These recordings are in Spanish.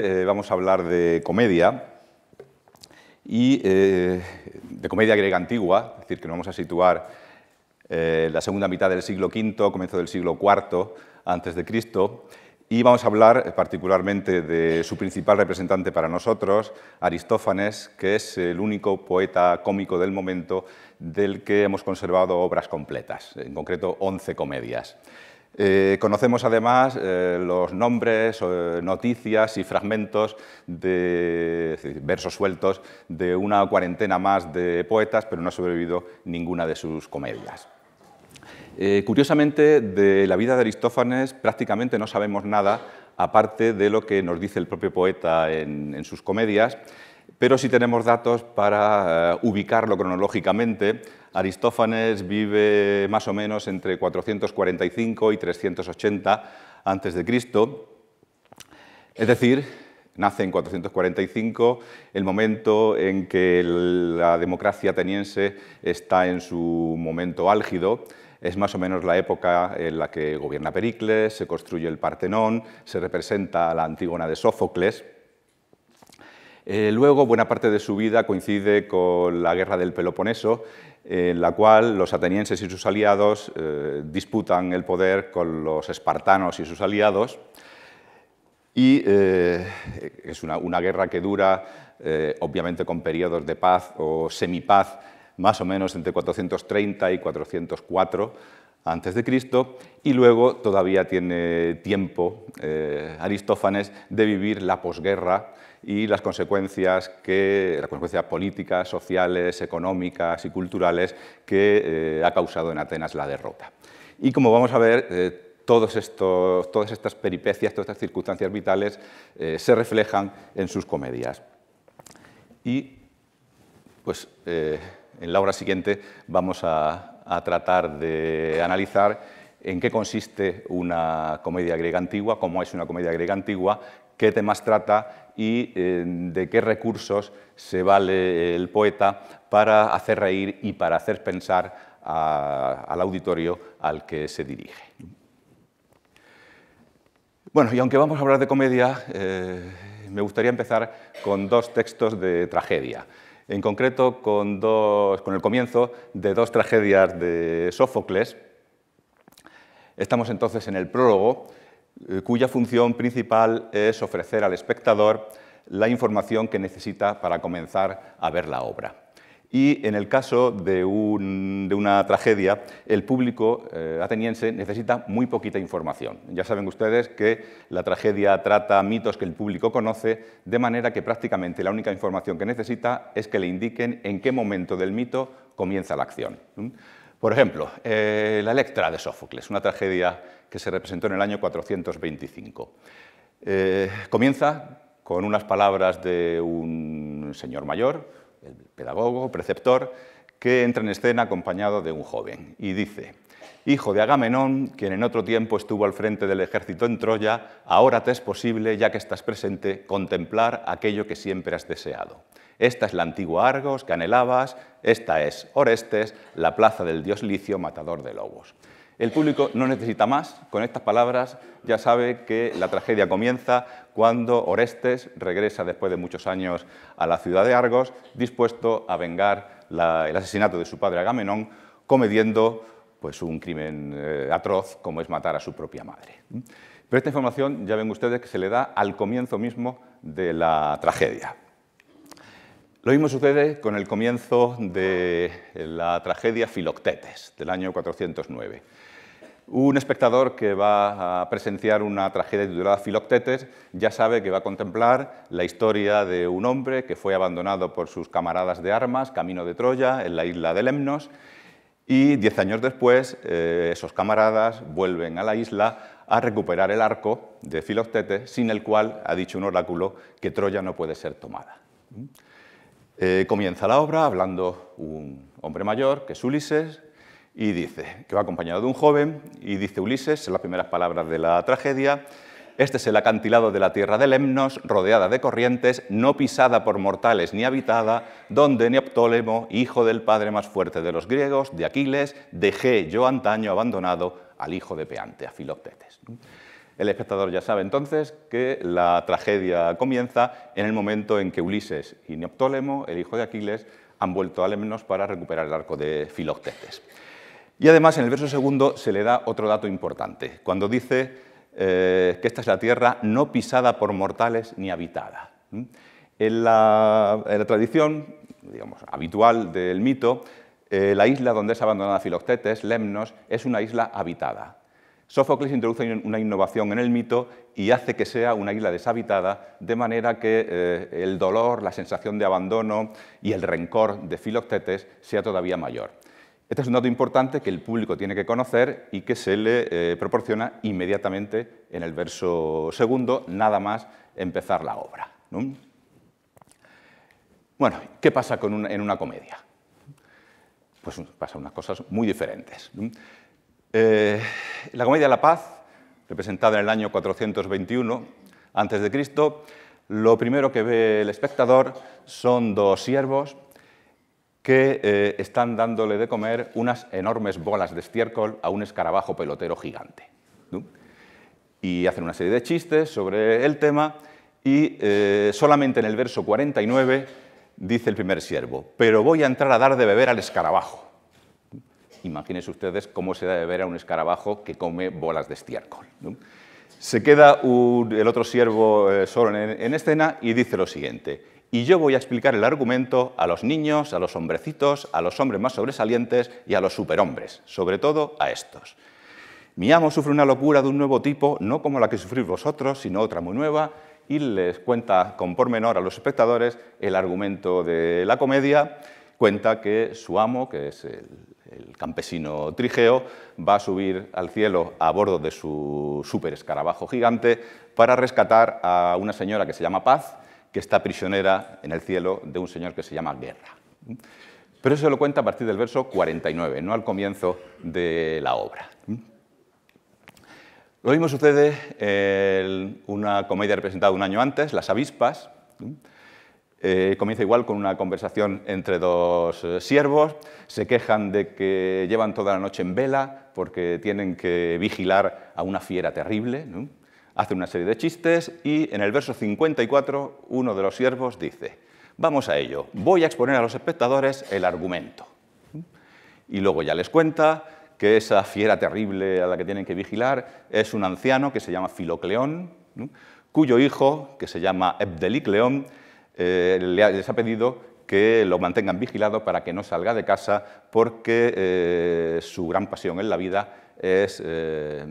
Eh, vamos a hablar de comedia y eh, de comedia griega antigua, es decir, que nos vamos a situar eh, en la segunda mitad del siglo V, comienzo del siglo IV antes de Cristo, y vamos a hablar particularmente de su principal representante para nosotros, Aristófanes, que es el único poeta cómico del momento del que hemos conservado obras completas, en concreto 11 comedias. Eh, conocemos además eh, los nombres, eh, noticias y fragmentos de versos sueltos de una cuarentena más de poetas, pero no ha sobrevivido ninguna de sus comedias. curiosamente, de la vida de Aristófanes prácticamente no sabemos nada, aparte de lo que nos dice el propio poeta en sus comedias, pero si tenemos datos para eh, ubicarlo cronológicamente. Aristófanes vive más o menos entre 445 y 380 a.C., es decir, nace en 445, el momento en que la democracia ateniense está en su momento álgido, es más o menos la época en la que gobierna Pericles, se construye el Partenón, se representa la Antígona de Sófocles, eh, luego, buena parte de su vida coincide con la guerra del Peloponeso, en la cual los atenienses y sus aliados eh, disputan el poder con los espartanos y sus aliados. Y eh, es una, guerra que dura, obviamente, con periodos de paz o semipaz, más o menos entre 430 y 404 a.C. Y luego todavía tiene tiempo Aristófanes de vivir la posguerra y las consecuencias, que, políticas, sociales, económicas y culturales que eh, ha causado en Atenas la derrota. Y como vamos a ver, eh, todas estas peripecias, todas estas circunstancias vitales eh, se reflejan en sus comedias. Y pues, en la obra siguiente vamos a, a tratar de analizar en qué consiste una comedia griega antigua, cómo es una comedia griega antigua qué temas trata y eh, de qué recursos se vale eh, el poeta para hacer reír y para hacer pensar al auditorio al que se dirige. Bueno, y aunque vamos a hablar de comedia, eh, me gustaría empezar con dos textos de tragedia. En concreto, con el comienzo de dos tragedias de Sófocles. Estamos entonces en el prólogo, eh, cuya función principal es ofrecer al espectador la información que necesita para comenzar a ver la obra. Y en el caso de, una tragedia, el público eh, ateniense necesita muy poquita información. Ya saben ustedes que la tragedia trata mitos que el público conoce, de manera que prácticamente la única información que necesita es que le indiquen en qué momento del mito comienza la acción. Por ejemplo, eh, La Electra de Sófocles, una tragedia que se representó en el año 425. Eh, comienza con unas palabras de un señor mayor, el pedagogo, preceptor, que entra en escena acompañado de un joven y dice, Hijo de Agamenón, quien en otro tiempo estuvo al frente del ejército en Troya, ahora te es posible, ya que estás presente, contemplar aquello que siempre has deseado. Esta es la antigua Argos que anhelabas, esta es Orestes, la plaza del dios Licio, matador de lobos. El público no necesita más, con estas palabras ya sabe que la tragedia comienza cuando Orestes regresa después de muchos años a la ciudad de Argos, dispuesto a vengar el asesinato de su padre Agamenón, cometiendo pues, un crimen eh, atroz como es matar a su propia madre. Pero esta información ya ven ustedes que se le da al comienzo mismo de la tragedia. Lo mismo sucede con el comienzo de la tragedia Filoctetes del año 409. Un espectador que va a presenciar una tragedia titulada Filoctetes ya sabe que va a contemplar la historia de un hombre que fue abandonado por sus camaradas de armas camino de Troya, en la isla de Lemnos, y diez años después eh, esos camaradas vuelven a la isla a recuperar el arco de Filoctetes, sin el cual, ha dicho un oráculo, que Troya no puede ser tomada. Eh, comienza la obra hablando un hombre mayor, que es Ulises, y dice, que va acompañado de un joven, y dice Ulises, en las primeras palabras de la tragedia, este es el acantilado de la tierra de Lemnos, rodeada de corrientes, no pisada por mortales ni habitada, donde Neoptólemo, hijo del padre más fuerte de los griegos, de Aquiles, dejé yo antaño abandonado al hijo de Peante, a Filoctetes. El espectador ya sabe entonces que la tragedia comienza en el momento en que Ulises y Neoptólemo, el hijo de Aquiles, han vuelto a Lemnos para recuperar el arco de Filoctetes. Y además en el verso segundo se le da otro dato importante, cuando dice eh, que esta es la tierra no pisada por mortales ni habitada. ¿Mm? En la, tradición habitual del mito, eh, la isla donde es abandonada Filoctetes, Lemnos, es una isla habitada. Sófocles introduce una innovación en el mito y hace que sea una isla deshabitada, de manera que eh, el dolor, la sensación de abandono y el rencor de Filoctetes sea todavía mayor. Este es un dato importante que el público tiene que conocer y que se le eh, proporciona inmediatamente en el verso segundo, nada más empezar la obra. Bueno, ¿qué pasa en una comedia? Pues pasan unas cosas muy diferentes. Eh, la Comedia de la Paz, representada en el año 421 a.C., lo primero que ve el espectador son dos siervos que eh, están dándole de comer unas enormes bolas de estiércol a un escarabajo pelotero gigante. Y hacen una serie de chistes sobre el tema y eh, solamente en el verso 49 dice el primer siervo, pero voy a entrar a dar de beber al escarabajo. Imagínense ustedes cómo se da debe ver a un escarabajo que come bolas de estiércol. Se queda el otro siervo eh, solo en, escena y dice lo siguiente. Y yo voy a explicar el argumento a los niños, a los hombrecitos, a los hombres más sobresalientes y a los superhombres, sobre todo a estos. Mi amo sufre una locura de un nuevo tipo, no como la que sufrís vosotros, sino otra muy nueva, y les cuenta con pormenor a los espectadores el argumento de la comedia, cuenta que su amo, que es el el campesino Trigeo va a subir al cielo a bordo de su super escarabajo gigante para rescatar a una señora que se llama Paz, que está prisionera en el cielo de un señor que se llama Guerra. Pero eso se lo cuenta a partir del verso 49, no al comienzo de la obra. Lo mismo sucede en eh, una comedia representada un año antes, Las avispas, eh, comienza igual con una conversación entre dos eh, siervos, se quejan de que llevan toda la noche en vela porque tienen que vigilar a una fiera terrible, ¿no? hace una serie de chistes y en el verso 54 uno de los siervos dice, vamos a ello, voy a exponer a los espectadores el argumento. Y luego ya les cuenta que esa fiera terrible a la que tienen que vigilar es un anciano que se llama Filocleón, cuyo hijo, que se llama Ebdelicleón, eh, les ha pedido que lo mantengan vigilado para que no salga de casa porque eh, su gran pasión en la vida es eh,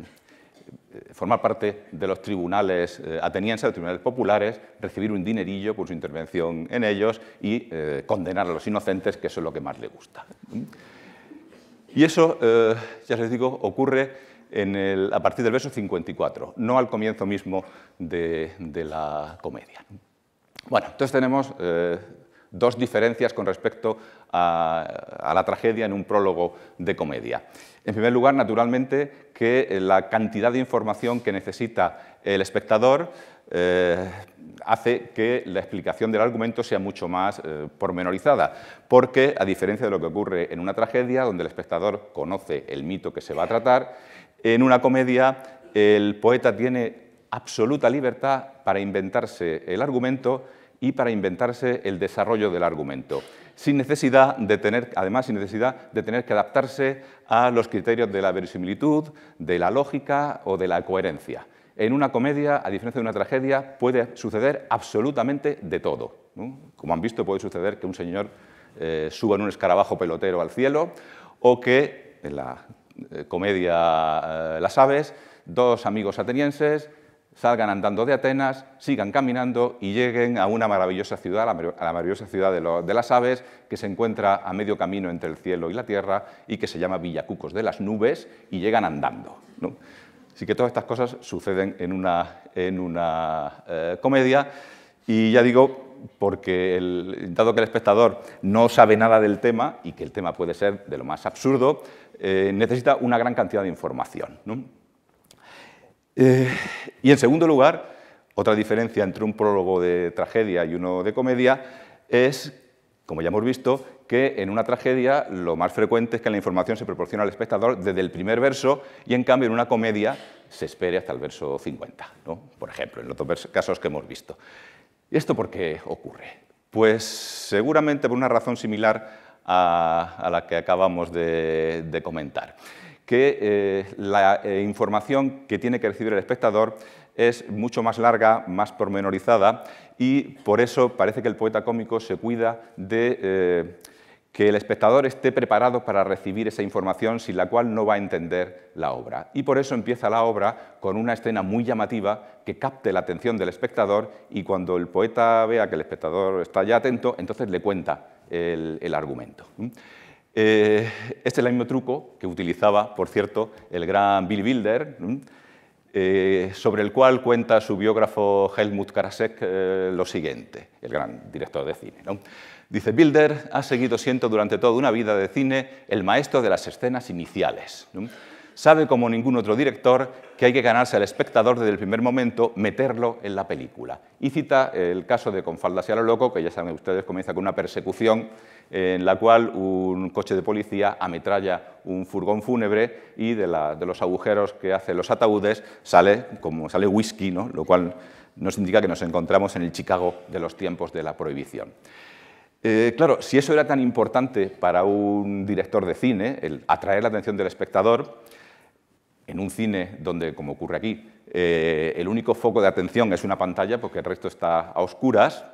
formar parte de los tribunales atenienses, de los tribunales populares, recibir un dinerillo por su intervención en ellos y condenar a los inocentes, que eso es lo que más le gusta. Y eso, ya les digo, ocurre a partir del verso 54, no al comienzo mismo de la comedia. Bueno, entonces tenemos eh, dos diferencias con respecto a, la tragedia en un prólogo de comedia. En primer lugar, naturalmente, que la cantidad de información que necesita el espectador eh, hace que la explicación del argumento sea mucho más eh, pormenorizada, porque a diferencia de lo que ocurre en una tragedia, donde el espectador conoce el mito que se va a tratar, en una comedia el poeta tiene absoluta libertad para inventarse el argumento y para inventarse el desarrollo del argumento, sin necesidad de tener, además sin necesidad de tener que adaptarse a los criterios de la verisimilitud, de la lógica o de la coherencia. En una comedia, a diferencia de una tragedia, puede suceder absolutamente de todo. Como han visto, puede suceder que un señor eh, suba en un escarabajo pelotero al cielo o que, en la eh, comedia eh, Las aves, dos amigos atenienses salgan andando de Atenas, sigan caminando y lleguen a una maravillosa ciudad, a la maravillosa ciudad de, las aves, que se encuentra a medio camino entre el cielo y la tierra y que se llama Villacucos de las Nubes, y llegan andando. Así que todas estas cosas suceden en una, eh, comedia y ya digo, porque dado que el espectador no sabe nada del tema y que el tema puede ser de lo más absurdo, eh, necesita una gran cantidad de información. Eh, y en segundo lugar, otra diferencia entre un prólogo de tragedia y uno de comedia es, como ya hemos visto, que en una tragedia lo más frecuente es que la información se proporciona al espectador desde el primer verso y en cambio en una comedia se espere hasta el verso 50, por ejemplo, en los dos casos que hemos visto. ¿Y esto por qué ocurre? Pues seguramente por una razón similar a, la que acabamos de comentar que eh, la eh, información que tiene que recibir el espectador es mucho más larga, más pormenorizada y por eso parece que el poeta cómico se cuida de eh, que el espectador esté preparado para recibir esa información sin la cual no va a entender la obra. Y por eso empieza la obra con una escena muy llamativa que capte la atención del espectador y cuando el poeta vea que el espectador está ya atento, entonces le cuenta el argumento. Eh, este es el mismo truco que utilizaba, por cierto, el gran Bill Bilder, eh, sobre el cual cuenta su biógrafo Helmut Karasek eh, lo siguiente, el gran director de cine. Dice, Bilder ha seguido siendo durante toda una vida de cine el maestro de las escenas iniciales sabe como ningún otro director que hay que ganarse al espectador desde el primer momento, meterlo en la película. Y cita el caso de Con faldas y lo loco, que ya saben ustedes comienza con una persecución en la cual un coche de policía ametralla un furgón fúnebre y de, los agujeros que hacen los ataúdes sale, como sale whisky, ¿no? lo cual nos indica que nos encontramos en el Chicago de los tiempos de la prohibición. Eh, claro, si eso era tan importante para un director de cine, el atraer la atención del espectador, en un cine donde, como ocurre aquí, eh, el único foco de atención es una pantalla porque el resto está a oscuras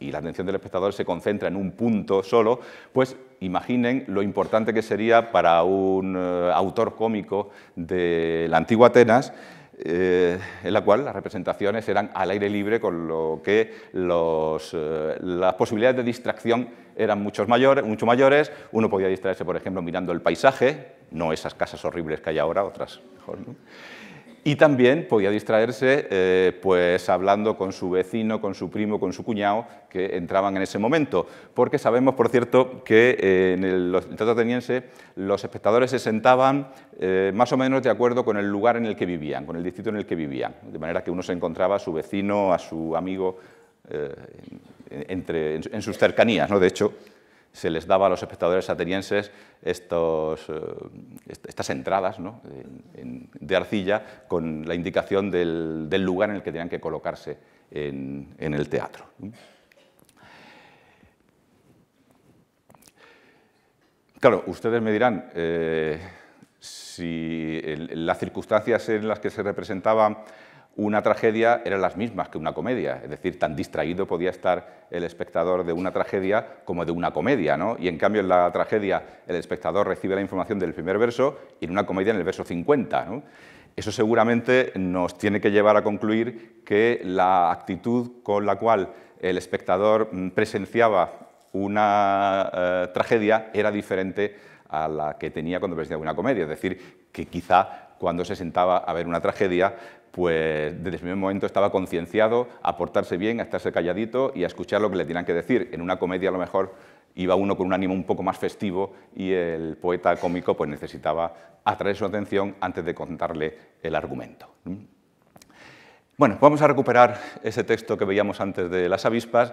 y la atención del espectador se concentra en un punto solo, pues imaginen lo importante que sería para un eh, autor cómico de la antigua Atenas eh, en la cual las representaciones eran al aire libre, con lo que las posibilidades de distracción eran muchos mayores, mucho mayores, uno podía distraerse, por ejemplo, mirando el paisaje, no esas casas horribles que hay ahora, otras mejor, ¿no? Y también podía distraerse eh, pues hablando con su vecino, con su primo, con su cuñado, que entraban en ese momento. Porque sabemos, por cierto, que eh, en el, el, Ateniense los espectadores se sentaban eh, más o menos de acuerdo con el lugar en el que vivían, con el distrito en el que vivían. De manera que uno se encontraba a su vecino, a su amigo en, sus cercanías. De hecho, se les daba a los espectadores atenienses eh, estas entradas de arcilla con la indicación del, lugar en el que tenían que colocarse en, el teatro. Claro, ustedes me dirán eh, si las circunstancias en las que se representaban una tragedia eran las mismas que una comedia, es decir, tan distraído podía estar el espectador de una tragedia como de una comedia, ¿no? Y en cambio en la tragedia el espectador recibe la información del primer verso y en una comedia en el verso 50, Eso seguramente nos tiene que llevar a concluir que la actitud con la cual el espectador mm, presenciaba una eh, tragedia era diferente a la que tenía cuando presenciaba una comedia, es decir, que quizá cuando se sentaba a ver una tragedia, pues desde el primer momento estaba concienciado a portarse bien, a estarse calladito y a escuchar lo que le tenían que decir. En una comedia a lo mejor iba uno con un ánimo un poco más festivo y el poeta cómico pues necesitaba atraer su atención antes de contarle el argumento. Bueno, vamos a recuperar ese texto que veíamos antes de las avispas,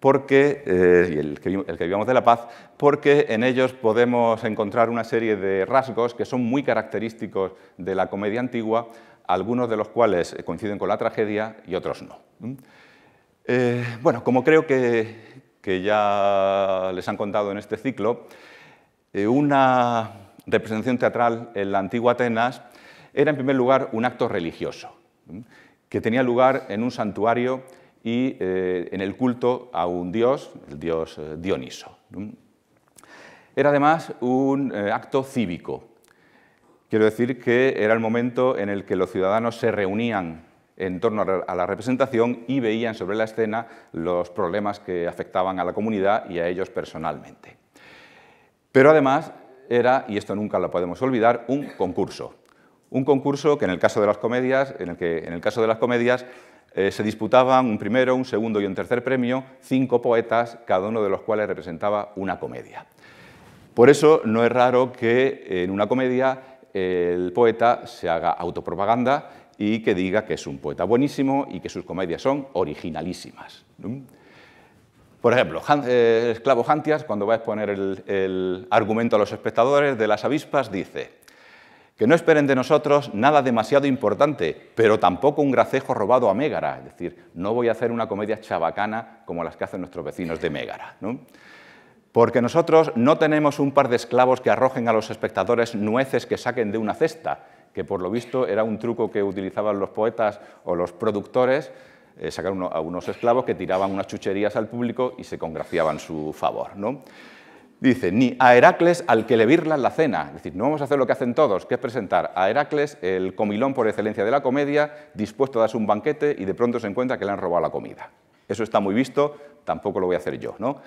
porque, eh, el, que, vivíamos de la paz, porque en ellos podemos encontrar una serie de rasgos que son muy característicos de la comedia antigua, algunos de los cuales eh, coinciden con la tragedia y otros no. Eh, bueno, como creo que, ya les han contado en este ciclo, eh, una representación teatral en la antigua Atenas era en primer lugar un acto religioso, que tenía lugar en un santuario y en el culto a un dios, el dios Dioniso. Era además un acto cívico, Quiero decir que era el momento en el que los ciudadanos se reunían en torno a la representación y veían sobre la escena los problemas que afectaban a la comunidad y a ellos personalmente. Pero además era, y esto nunca lo podemos olvidar, un concurso. Un concurso que en el caso de las comedias, en el que en el caso de las comedias eh, se disputaban un primero, un segundo y un tercer premio, cinco poetas, cada uno de los cuales representaba una comedia. Por eso no es raro que en una comedia el poeta se haga autopropaganda y que diga que es un poeta buenísimo y que sus comedias son originalísimas. Por ejemplo, el eh, esclavo Hantias, cuando va a exponer el, argumento a los espectadores de las avispas, dice que no esperen de nosotros nada demasiado importante, pero tampoco un gracejo robado a Mégara. Es decir, no voy a hacer una comedia chabacana como las que hacen nuestros vecinos de Mégara. Porque nosotros no tenemos un par de esclavos que arrojen a los espectadores nueces que saquen de una cesta, que por lo visto era un truco que utilizaban los poetas o los productores, eh, sacar a unos esclavos que tiraban unas chucherías al público y se congraciaban su favor. ¿no? Dice, ni a Heracles al que le virlan la cena. Es decir, no vamos a hacer lo que hacen todos, que es presentar a Heracles, el comilón por excelencia de la comedia, dispuesto a darse un banquete y de pronto se encuentra que le han robado la comida. Eso está muy visto, tampoco lo voy a hacer yo. ¿no?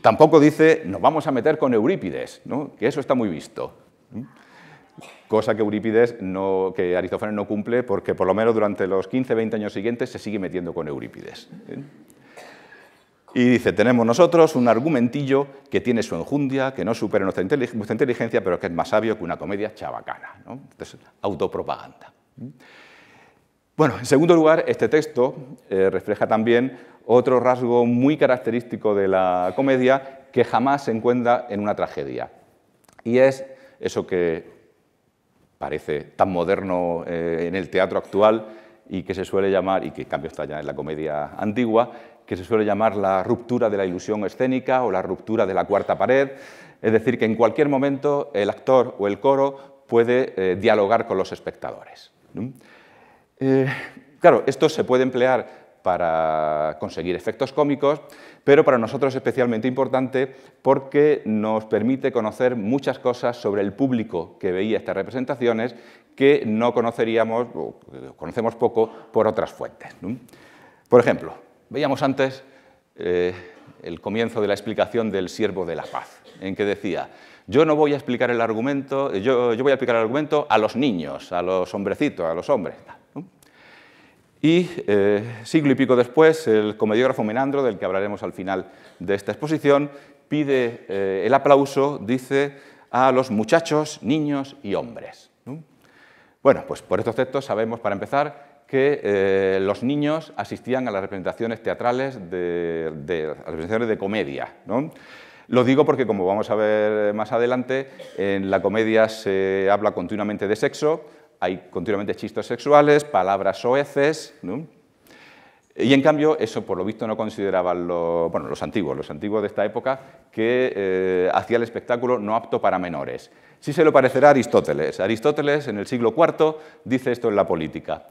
Tampoco dice, nos vamos a meter con Eurípides, que eso está muy visto. Cosa que Eurípides, no, que Aristófanes no cumple porque por lo menos durante los 15, 20 años siguientes se sigue metiendo con Eurípides. ¿eh? Y dice, tenemos nosotros un argumentillo que tiene su enjundia, que no supera nuestra, inteligencia, pero que es más sabio que una comedia chabacana. Entonces, autopropaganda. Bueno, en segundo lugar, este texto eh, refleja también otro rasgo muy característico de la comedia que jamás se encuentra en una tragedia. Y es eso que parece tan moderno eh, en el teatro actual y que se suele llamar, y que en cambio está ya en la comedia antigua, que se suele llamar la ruptura de la ilusión escénica o la ruptura de la cuarta pared. Es decir, que en cualquier momento el actor o el coro puede eh, dialogar con los espectadores. Eh, claro, esto se puede emplear para conseguir efectos cómicos, pero para nosotros es especialmente importante porque nos permite conocer muchas cosas sobre el público que veía estas representaciones que no conoceríamos o conocemos poco por otras fuentes. Por ejemplo, veíamos antes eh, el comienzo de la explicación del siervo de la paz, en que decía, yo no voy a explicar el argumento, yo voy a explicar el argumento a los niños, a los hombrecitos, a los hombres. Y eh, siglo y pico después, el comediógrafo Menandro, del que hablaremos al final de esta exposición, pide eh, el aplauso, dice, a los muchachos, niños y hombres. Bueno, pues por estos textos sabemos, para empezar, que eh, los niños asistían a las representaciones teatrales de, las representaciones de comedia. Lo digo porque, como vamos a ver más adelante, en la comedia se habla continuamente de sexo, hay continuamente chistes sexuales, palabras soeces, Y en cambio, eso por lo visto no consideraban los, bueno, los antiguos, los antiguos de esta época, que eh, hacía el espectáculo no apto para menores. Sí se lo parecerá a Aristóteles. Aristóteles, en el siglo IV, dice esto en la política.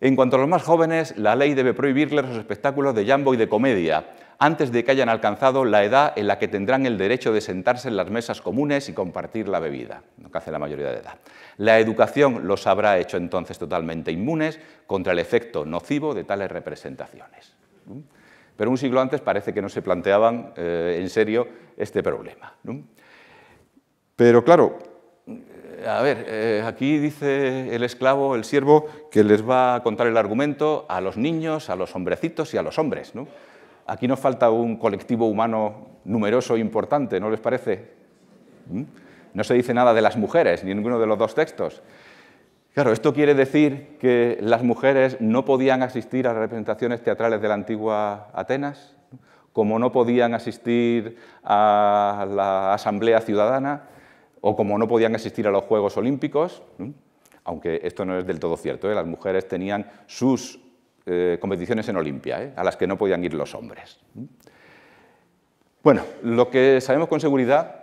En cuanto a los más jóvenes, la ley debe prohibirles los espectáculos de jambo y de comedia, antes de que hayan alcanzado la edad en la que tendrán el derecho de sentarse en las mesas comunes y compartir la bebida, lo que hace la mayoría de edad. La educación los habrá hecho entonces totalmente inmunes contra el efecto nocivo de tales representaciones. Pero un siglo antes parece que no se planteaban eh, en serio este problema. Pero claro, eh, a ver, eh, aquí dice el esclavo, el siervo, que les va a contar el argumento a los niños, a los hombrecitos y a los hombres. ¿no? Aquí nos falta un colectivo humano numeroso e importante, ¿no les parece? ¿Mm? No se dice nada de las mujeres, ni ninguno de los dos textos. Claro, esto quiere decir que las mujeres no podían asistir a representaciones teatrales de la antigua Atenas, como no podían asistir a la Asamblea Ciudadana o como no podían asistir a los Juegos Olímpicos, aunque esto no es del todo cierto, ¿eh? las mujeres tenían sus eh, competiciones en Olimpia, eh, a las que no podían ir los hombres. ¿Mm? Bueno, lo que sabemos con seguridad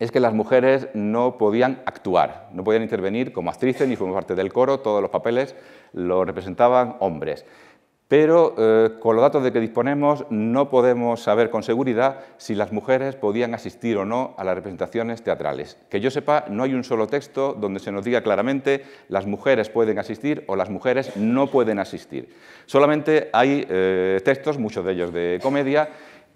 es que las mujeres no podían actuar, no podían intervenir como actrices ni formar parte del coro, todos los papeles lo representaban hombres pero eh, con los datos de que disponemos no podemos saber con seguridad si las mujeres podían asistir o no a las representaciones teatrales. Que yo sepa, no hay un solo texto donde se nos diga claramente las mujeres pueden asistir o las mujeres no pueden asistir. Solamente hay eh, textos, muchos de ellos de comedia,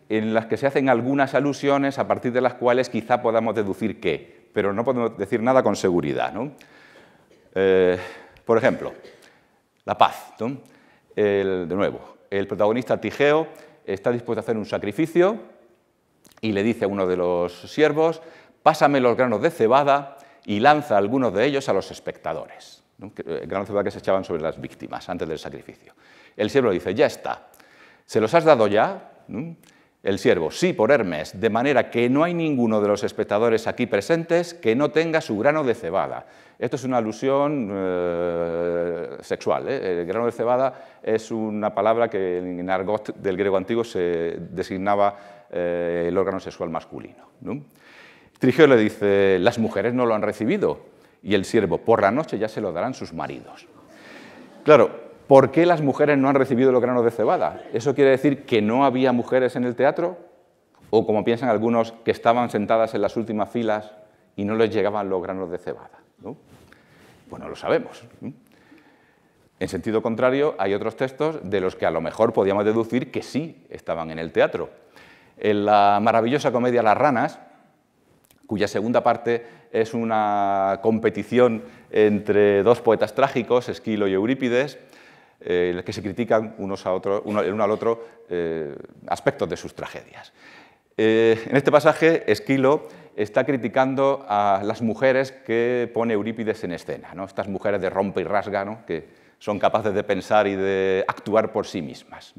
en las que se hacen algunas alusiones a partir de las cuales quizá podamos deducir qué, pero no podemos decir nada con seguridad. Eh, por ejemplo, la paz de nuevo, el protagonista Tigeo está dispuesto a hacer un sacrificio y le dice a uno de los siervos, pásame los granos de cebada y lanza algunos de ellos a los espectadores. Eh, granos de cebada que se echaban sobre las víctimas antes del sacrificio. El siervo dice, ya está, se los has dado ya, ¿no? el siervo, sí por Hermes, de manera que no hay ninguno de los espectadores aquí presentes que no tenga su grano de cebada. Esto es una alusión eh, sexual. ¿eh? El grano de cebada es una palabra que en argot del griego antiguo se designaba eh, el órgano sexual masculino. Trigio le dice, las mujeres no lo han recibido, y el siervo, por la noche ya se lo darán sus maridos. Claro, ¿Por qué las mujeres no han recibido los granos de cebada? ¿Eso quiere decir que no había mujeres en el teatro? ¿O como piensan algunos, que estaban sentadas en las últimas filas y no les llegaban los granos de cebada? ¿no? Bueno, lo sabemos. En sentido contrario, hay otros textos de los que a lo mejor podíamos deducir que sí estaban en el teatro. En la maravillosa comedia Las ranas, cuya segunda parte es una competición entre dos poetas trágicos, Esquilo y Eurípides, eh, en el que se critican uno, el uno al otro eh, aspectos de sus tragedias. Eh, en este pasaje, Esquilo está criticando a las mujeres que pone Eurípides en escena, estas mujeres de rompe y rasga, que son capaces de pensar y de actuar por sí mismas.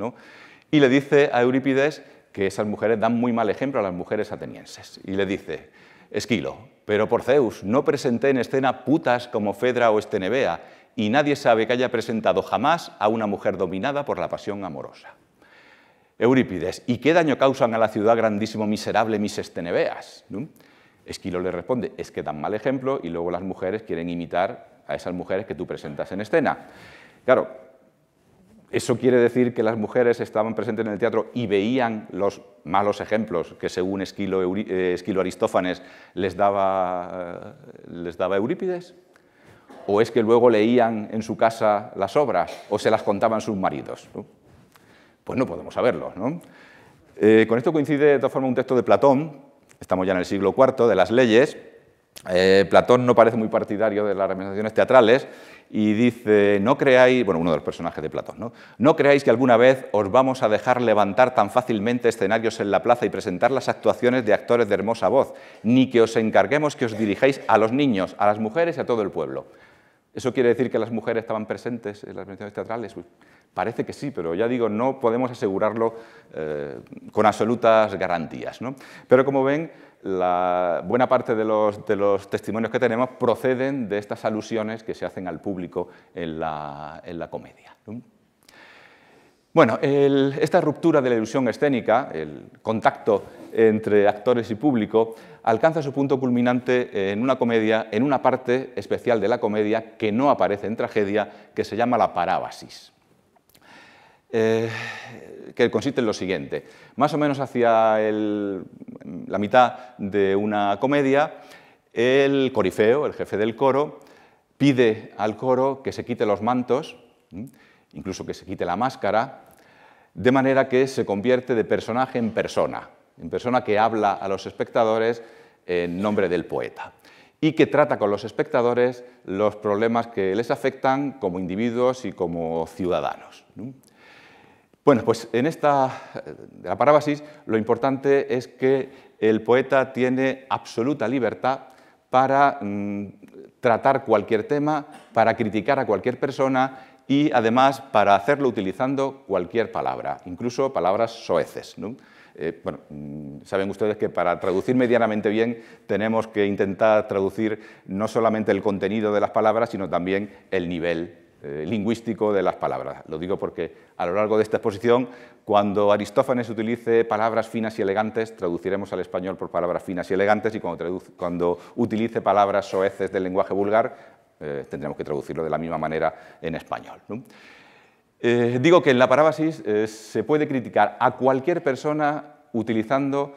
Y le dice a Eurípides que esas mujeres dan muy mal ejemplo a las mujeres atenienses. Y le dice, Esquilo, pero por Zeus, no presenté en escena putas como Fedra o Estenebea, y nadie sabe que haya presentado jamás a una mujer dominada por la pasión amorosa. Eurípides, ¿y qué daño causan a la ciudad grandísimo miserable mis estenebeas? Esquilo le responde, es que dan mal ejemplo y luego las mujeres quieren imitar a esas mujeres que tú presentas en escena. Claro, eso quiere decir que las mujeres estaban presentes en el teatro y veían los malos ejemplos que según Esquilo, eh, Aristófanes les daba eh, Eurípides o es que luego leían en su casa las obras o se las contaban sus maridos. Pues no podemos saberlo. Eh, con esto coincide de todas formas un texto de Platón, estamos ya en el siglo IV, de las leyes. Eh, Platón no parece muy partidario de las representaciones teatrales y dice, no creáis, bueno, uno de los personajes de Platón, ¿no? No creáis que alguna vez os vamos a dejar levantar tan fácilmente escenarios en la plaza y presentar las actuaciones de actores de hermosa voz, ni que os encarguemos que os dirijáis a los niños, a las mujeres y a todo el pueblo. ¿Eso quiere decir que las mujeres estaban presentes en las menciones teatrales? Pues parece que sí, pero ya digo, no podemos asegurarlo eh, con absolutas garantías. Pero como ven, la buena parte de los, testimonios que tenemos proceden de estas alusiones que se hacen al público en la, comedia. Bueno, esta ruptura de la ilusión escénica, el contacto entre actores y público, alcanza su punto culminante en una comedia, en una parte especial de la comedia que no aparece en tragedia, que se llama la parábasis. Eh, que consiste en lo siguiente, más o menos hacia la mitad de una comedia, el corifeo, el jefe del coro, pide al coro que se quite los mantos, incluso que se quite la máscara, de manera que se convierte de personaje en persona, en persona que habla a los espectadores en nombre del poeta y que trata con los espectadores los problemas que les afectan como individuos y como ciudadanos. Bueno, pues en esta eh, parábasis lo importante es que el poeta tiene absoluta libertad para mm, tratar cualquier tema, para criticar a cualquier persona y además para hacerlo utilizando cualquier palabra, incluso palabras soeces. Eh, mm, saben ustedes que para traducir medianamente bien tenemos que intentar traducir no solamente el contenido de las palabras, sino también el nivel eh, lingüístico de las palabras. Lo digo porque a lo largo de esta exposición, cuando Aristófanes utilice palabras finas y elegantes, traduciremos al español por palabras finas y elegantes, y cuando, cuando utilice palabras soeces del lenguaje vulgar, eh, tendremos que traducirlo de la misma manera en español. Eh, digo que en la parábasis eh, se puede criticar a cualquier persona utilizando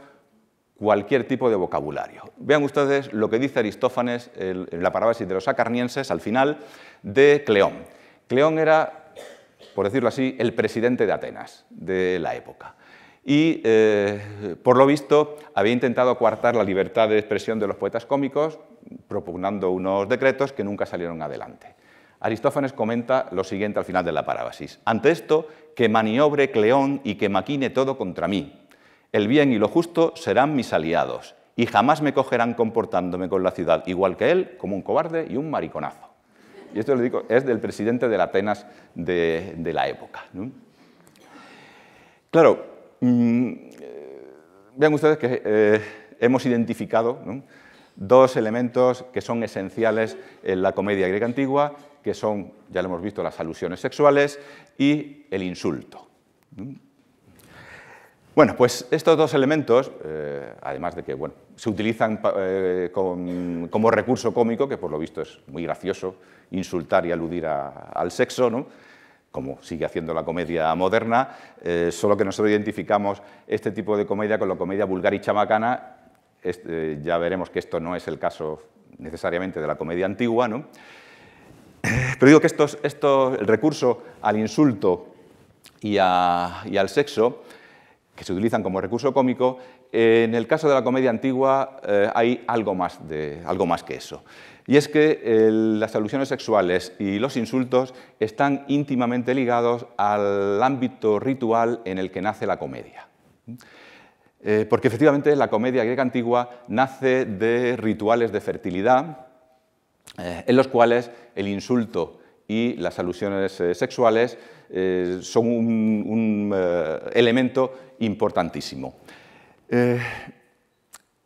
cualquier tipo de vocabulario. Vean ustedes lo que dice Aristófanes en la parábasis de los acarnienses al final de Cleón. Cleón era, por decirlo así, el presidente de Atenas de la época y, eh, por lo visto, había intentado coartar la libertad de expresión de los poetas cómicos, propugnando unos decretos que nunca salieron adelante. Aristófanes comenta lo siguiente al final de la parábasis. Ante esto, que maniobre Cleón y que maquine todo contra mí. El bien y lo justo serán mis aliados, y jamás me cogerán comportándome con la ciudad igual que él, como un cobarde y un mariconazo. Y esto lo digo, es del presidente de la Atenas de, la época. Claro, Mm, vean ustedes que eh, hemos identificado dos elementos que son esenciales en la comedia griega antigua, que son, ya lo hemos visto, las alusiones sexuales y el insulto. Bueno, pues estos dos elementos, eh, además de que se utilizan eh, como recurso cómico, que por lo visto es muy gracioso insultar y aludir al sexo, ¿no? como sigue haciendo la comedia moderna, eh, solo que nosotros identificamos este tipo de comedia con la comedia vulgar y chamacana, este, eh, ya veremos que esto no es el caso necesariamente de la comedia antigua, pero digo que esto, el recurso al insulto y, al sexo, que se utilizan como recurso cómico, en el caso de la comedia antigua eh, hay algo más, algo más que eso. Y es que las alusiones sexuales y los insultos están íntimamente ligados al ámbito ritual en el que nace la comedia. Eh, porque efectivamente la comedia griega antigua nace de rituales de fertilidad eh, en los cuales el insulto y las alusiones eh, sexuales son un elemento importantísimo.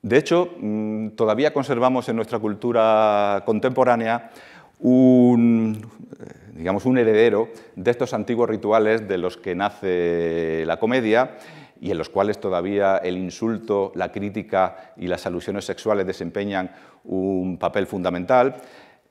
De hecho, mm, todavía conservamos en nuestra cultura contemporánea un, eh, digamos, un heredero de estos antiguos rituales de los que nace la comedia y en los cuales todavía el insulto, la crítica y las alusiones sexuales desempeñan un papel fundamental.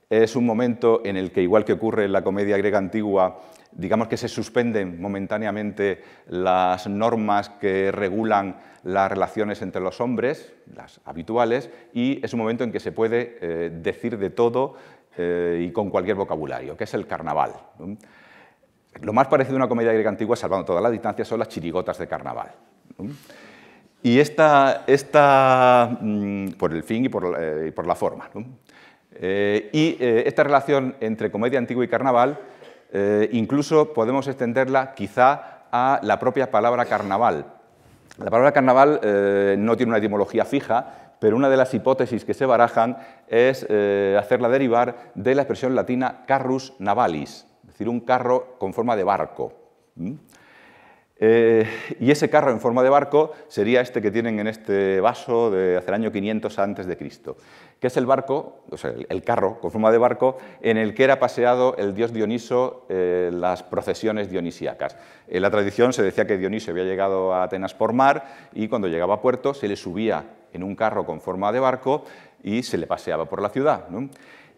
Es un momento en el que, igual que ocurre en la comedia griega antigua, digamos que se suspenden momentáneamente las normas que regulan las relaciones entre los hombres, las habituales, y es un momento en que se puede eh, decir de todo eh, y con cualquier vocabulario, que es el carnaval. Lo más parecido a una comedia griega antigua, salvando toda la distancia, son las chirigotas de carnaval. Y esta, mm, por el fin y por eh, la forma. y esta relación entre comedia antigua y carnaval eh, incluso podemos extenderla quizá a la propia palabra carnaval. La palabra carnaval eh, no tiene una etimología fija, pero una de las hipótesis que se barajan es eh, hacerla derivar de la expresión latina carrus navalis, es decir, un carro con forma de barco. ¿Mm? Eh, y ese carro en forma de barco sería este que tienen en este vaso de hace el año 500 a.C., que es el barco, o sea, el carro con forma de barco, en el que era paseado el dios Dioniso eh, las procesiones dionisíacas. En la tradición se decía que Dioniso había llegado a Atenas por mar y cuando llegaba a puerto se le subía en un carro con forma de barco y se le paseaba por la ciudad.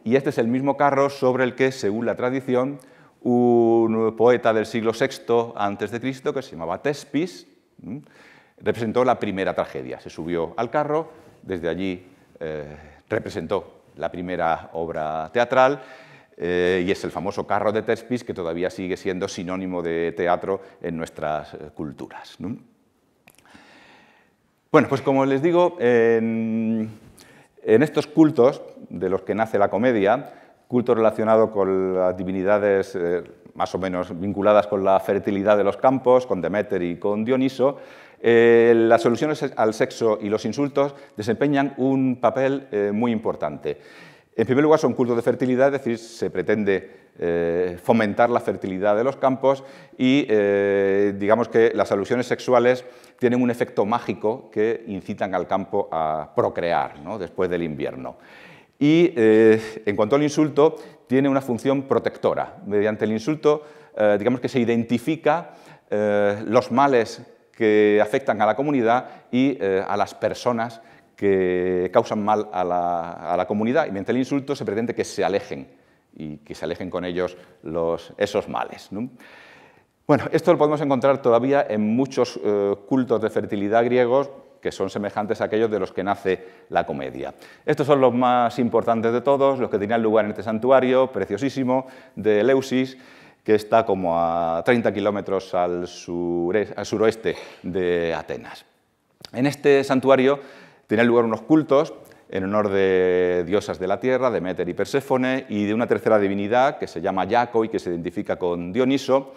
Y este es el mismo carro sobre el que, según la tradición, un poeta del siglo VI a.C. que se llamaba Tespis, representó la primera tragedia. Se subió al carro, desde allí eh, representó la primera obra teatral eh, y es el famoso carro de Tespis que todavía sigue siendo sinónimo de teatro en nuestras eh, culturas. Bueno, pues como les digo, en estos cultos de los que nace la comedia, culto relacionado con las divinidades eh, más o menos vinculadas con la fertilidad de los campos, con Demeter y con Dioniso, eh, las soluciones al sexo y los insultos desempeñan un papel eh, muy importante. En primer lugar, son cultos de fertilidad, es decir, se pretende fomentar la fertilidad de los campos y digamos que las alusiones sexuales tienen un efecto mágico que incitan al campo a procrear después del invierno. Y eh, en cuanto al insulto, tiene una función protectora. Mediante el insulto, eh, digamos que se identifica eh, los males que afectan a la comunidad y a las personas que causan mal a la, comunidad. Y mediante el insulto se pretende que se alejen y que se alejen con ellos esos males. Bueno, esto lo podemos encontrar todavía en muchos cultos de fertilidad griegos, que son semejantes a aquellos de los que nace la comedia. Estos son los más importantes de todos, los que tenían lugar en este santuario preciosísimo de Eleusis, que está como a 30 kilómetros al, suroeste de Atenas. En este santuario tenían lugar unos cultos en honor de diosas de la tierra, Demeter y Perséfone, y de una tercera divinidad que se llama Yaco y que se identifica con Dioniso,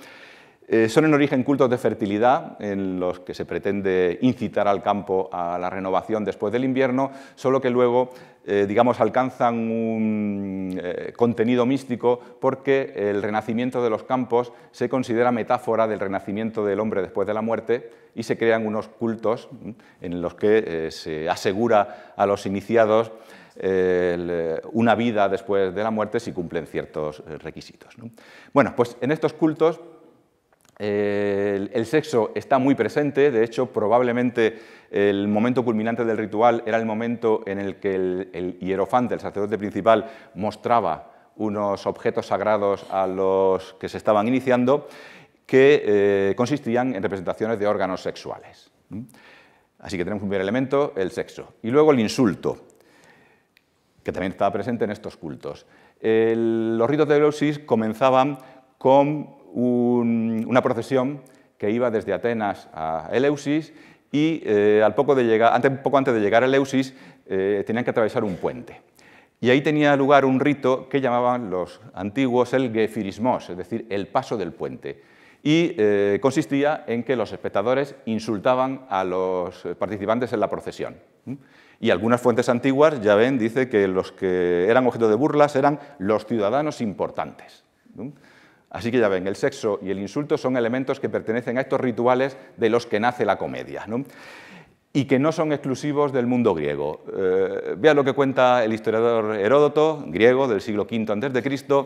eh, son en origen cultos de fertilidad, en los que se pretende incitar al campo a la renovación después del invierno, solo que luego eh, digamos, alcanzan un eh, contenido místico porque el renacimiento de los campos se considera metáfora del renacimiento del hombre después de la muerte y se crean unos cultos mm, en los que se asegura a los iniciados una vida después de la muerte si cumplen ciertos requisitos. Bueno, pues en estos cultos el, sexo está muy presente, de hecho probablemente el momento culminante del ritual era el momento en el que el, hierofante, el sacerdote principal, mostraba unos objetos sagrados a los que se estaban iniciando que eh, consistían en representaciones de órganos sexuales. Así que tenemos un primer elemento, el sexo. Y luego el insulto, que también estaba presente en estos cultos. los ritos de Eleusis comenzaban con una procesión que iba desde Atenas a Eleusis y eh, al poco, de llegar, antes, poco antes de llegar a Eleusis eh, tenían que atravesar un puente. Y ahí tenía lugar un rito que llamaban los antiguos el gefirismos, es decir, el paso del puente. Y eh, consistía en que los espectadores insultaban a los participantes en la procesión. Y algunas fuentes antiguas, ya ven, dice que los que eran objeto de burlas eran los ciudadanos importantes. Así que ya ven, el sexo y el insulto son elementos que pertenecen a estos rituales de los que nace la comedia. y que no son exclusivos del mundo griego. Eh, vean lo que cuenta el historiador Heródoto, griego del siglo V a.C.,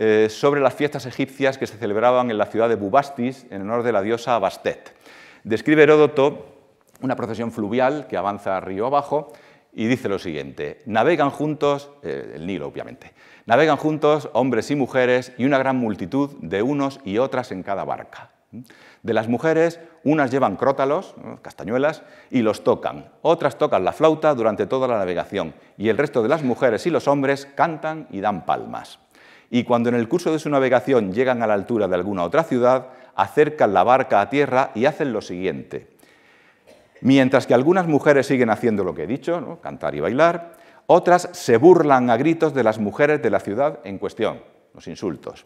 eh, sobre las fiestas egipcias que se celebraban en la ciudad de Bubastis en honor de la diosa Bastet. Describe Heródoto una procesión fluvial que avanza río abajo y dice lo siguiente, navegan juntos, eh, el Nilo obviamente, Navegan juntos hombres y mujeres y una gran multitud de unos y otras en cada barca. De las mujeres, unas llevan crótalos, castañuelas, y los tocan. Otras tocan la flauta durante toda la navegación. Y el resto de las mujeres y los hombres cantan y dan palmas. Y cuando en el curso de su navegación llegan a la altura de alguna otra ciudad, acercan la barca a tierra y hacen lo siguiente. Mientras que algunas mujeres siguen haciendo lo que he dicho, cantar y bailar, otras se burlan a gritos de las mujeres de la ciudad en cuestión, los insultos.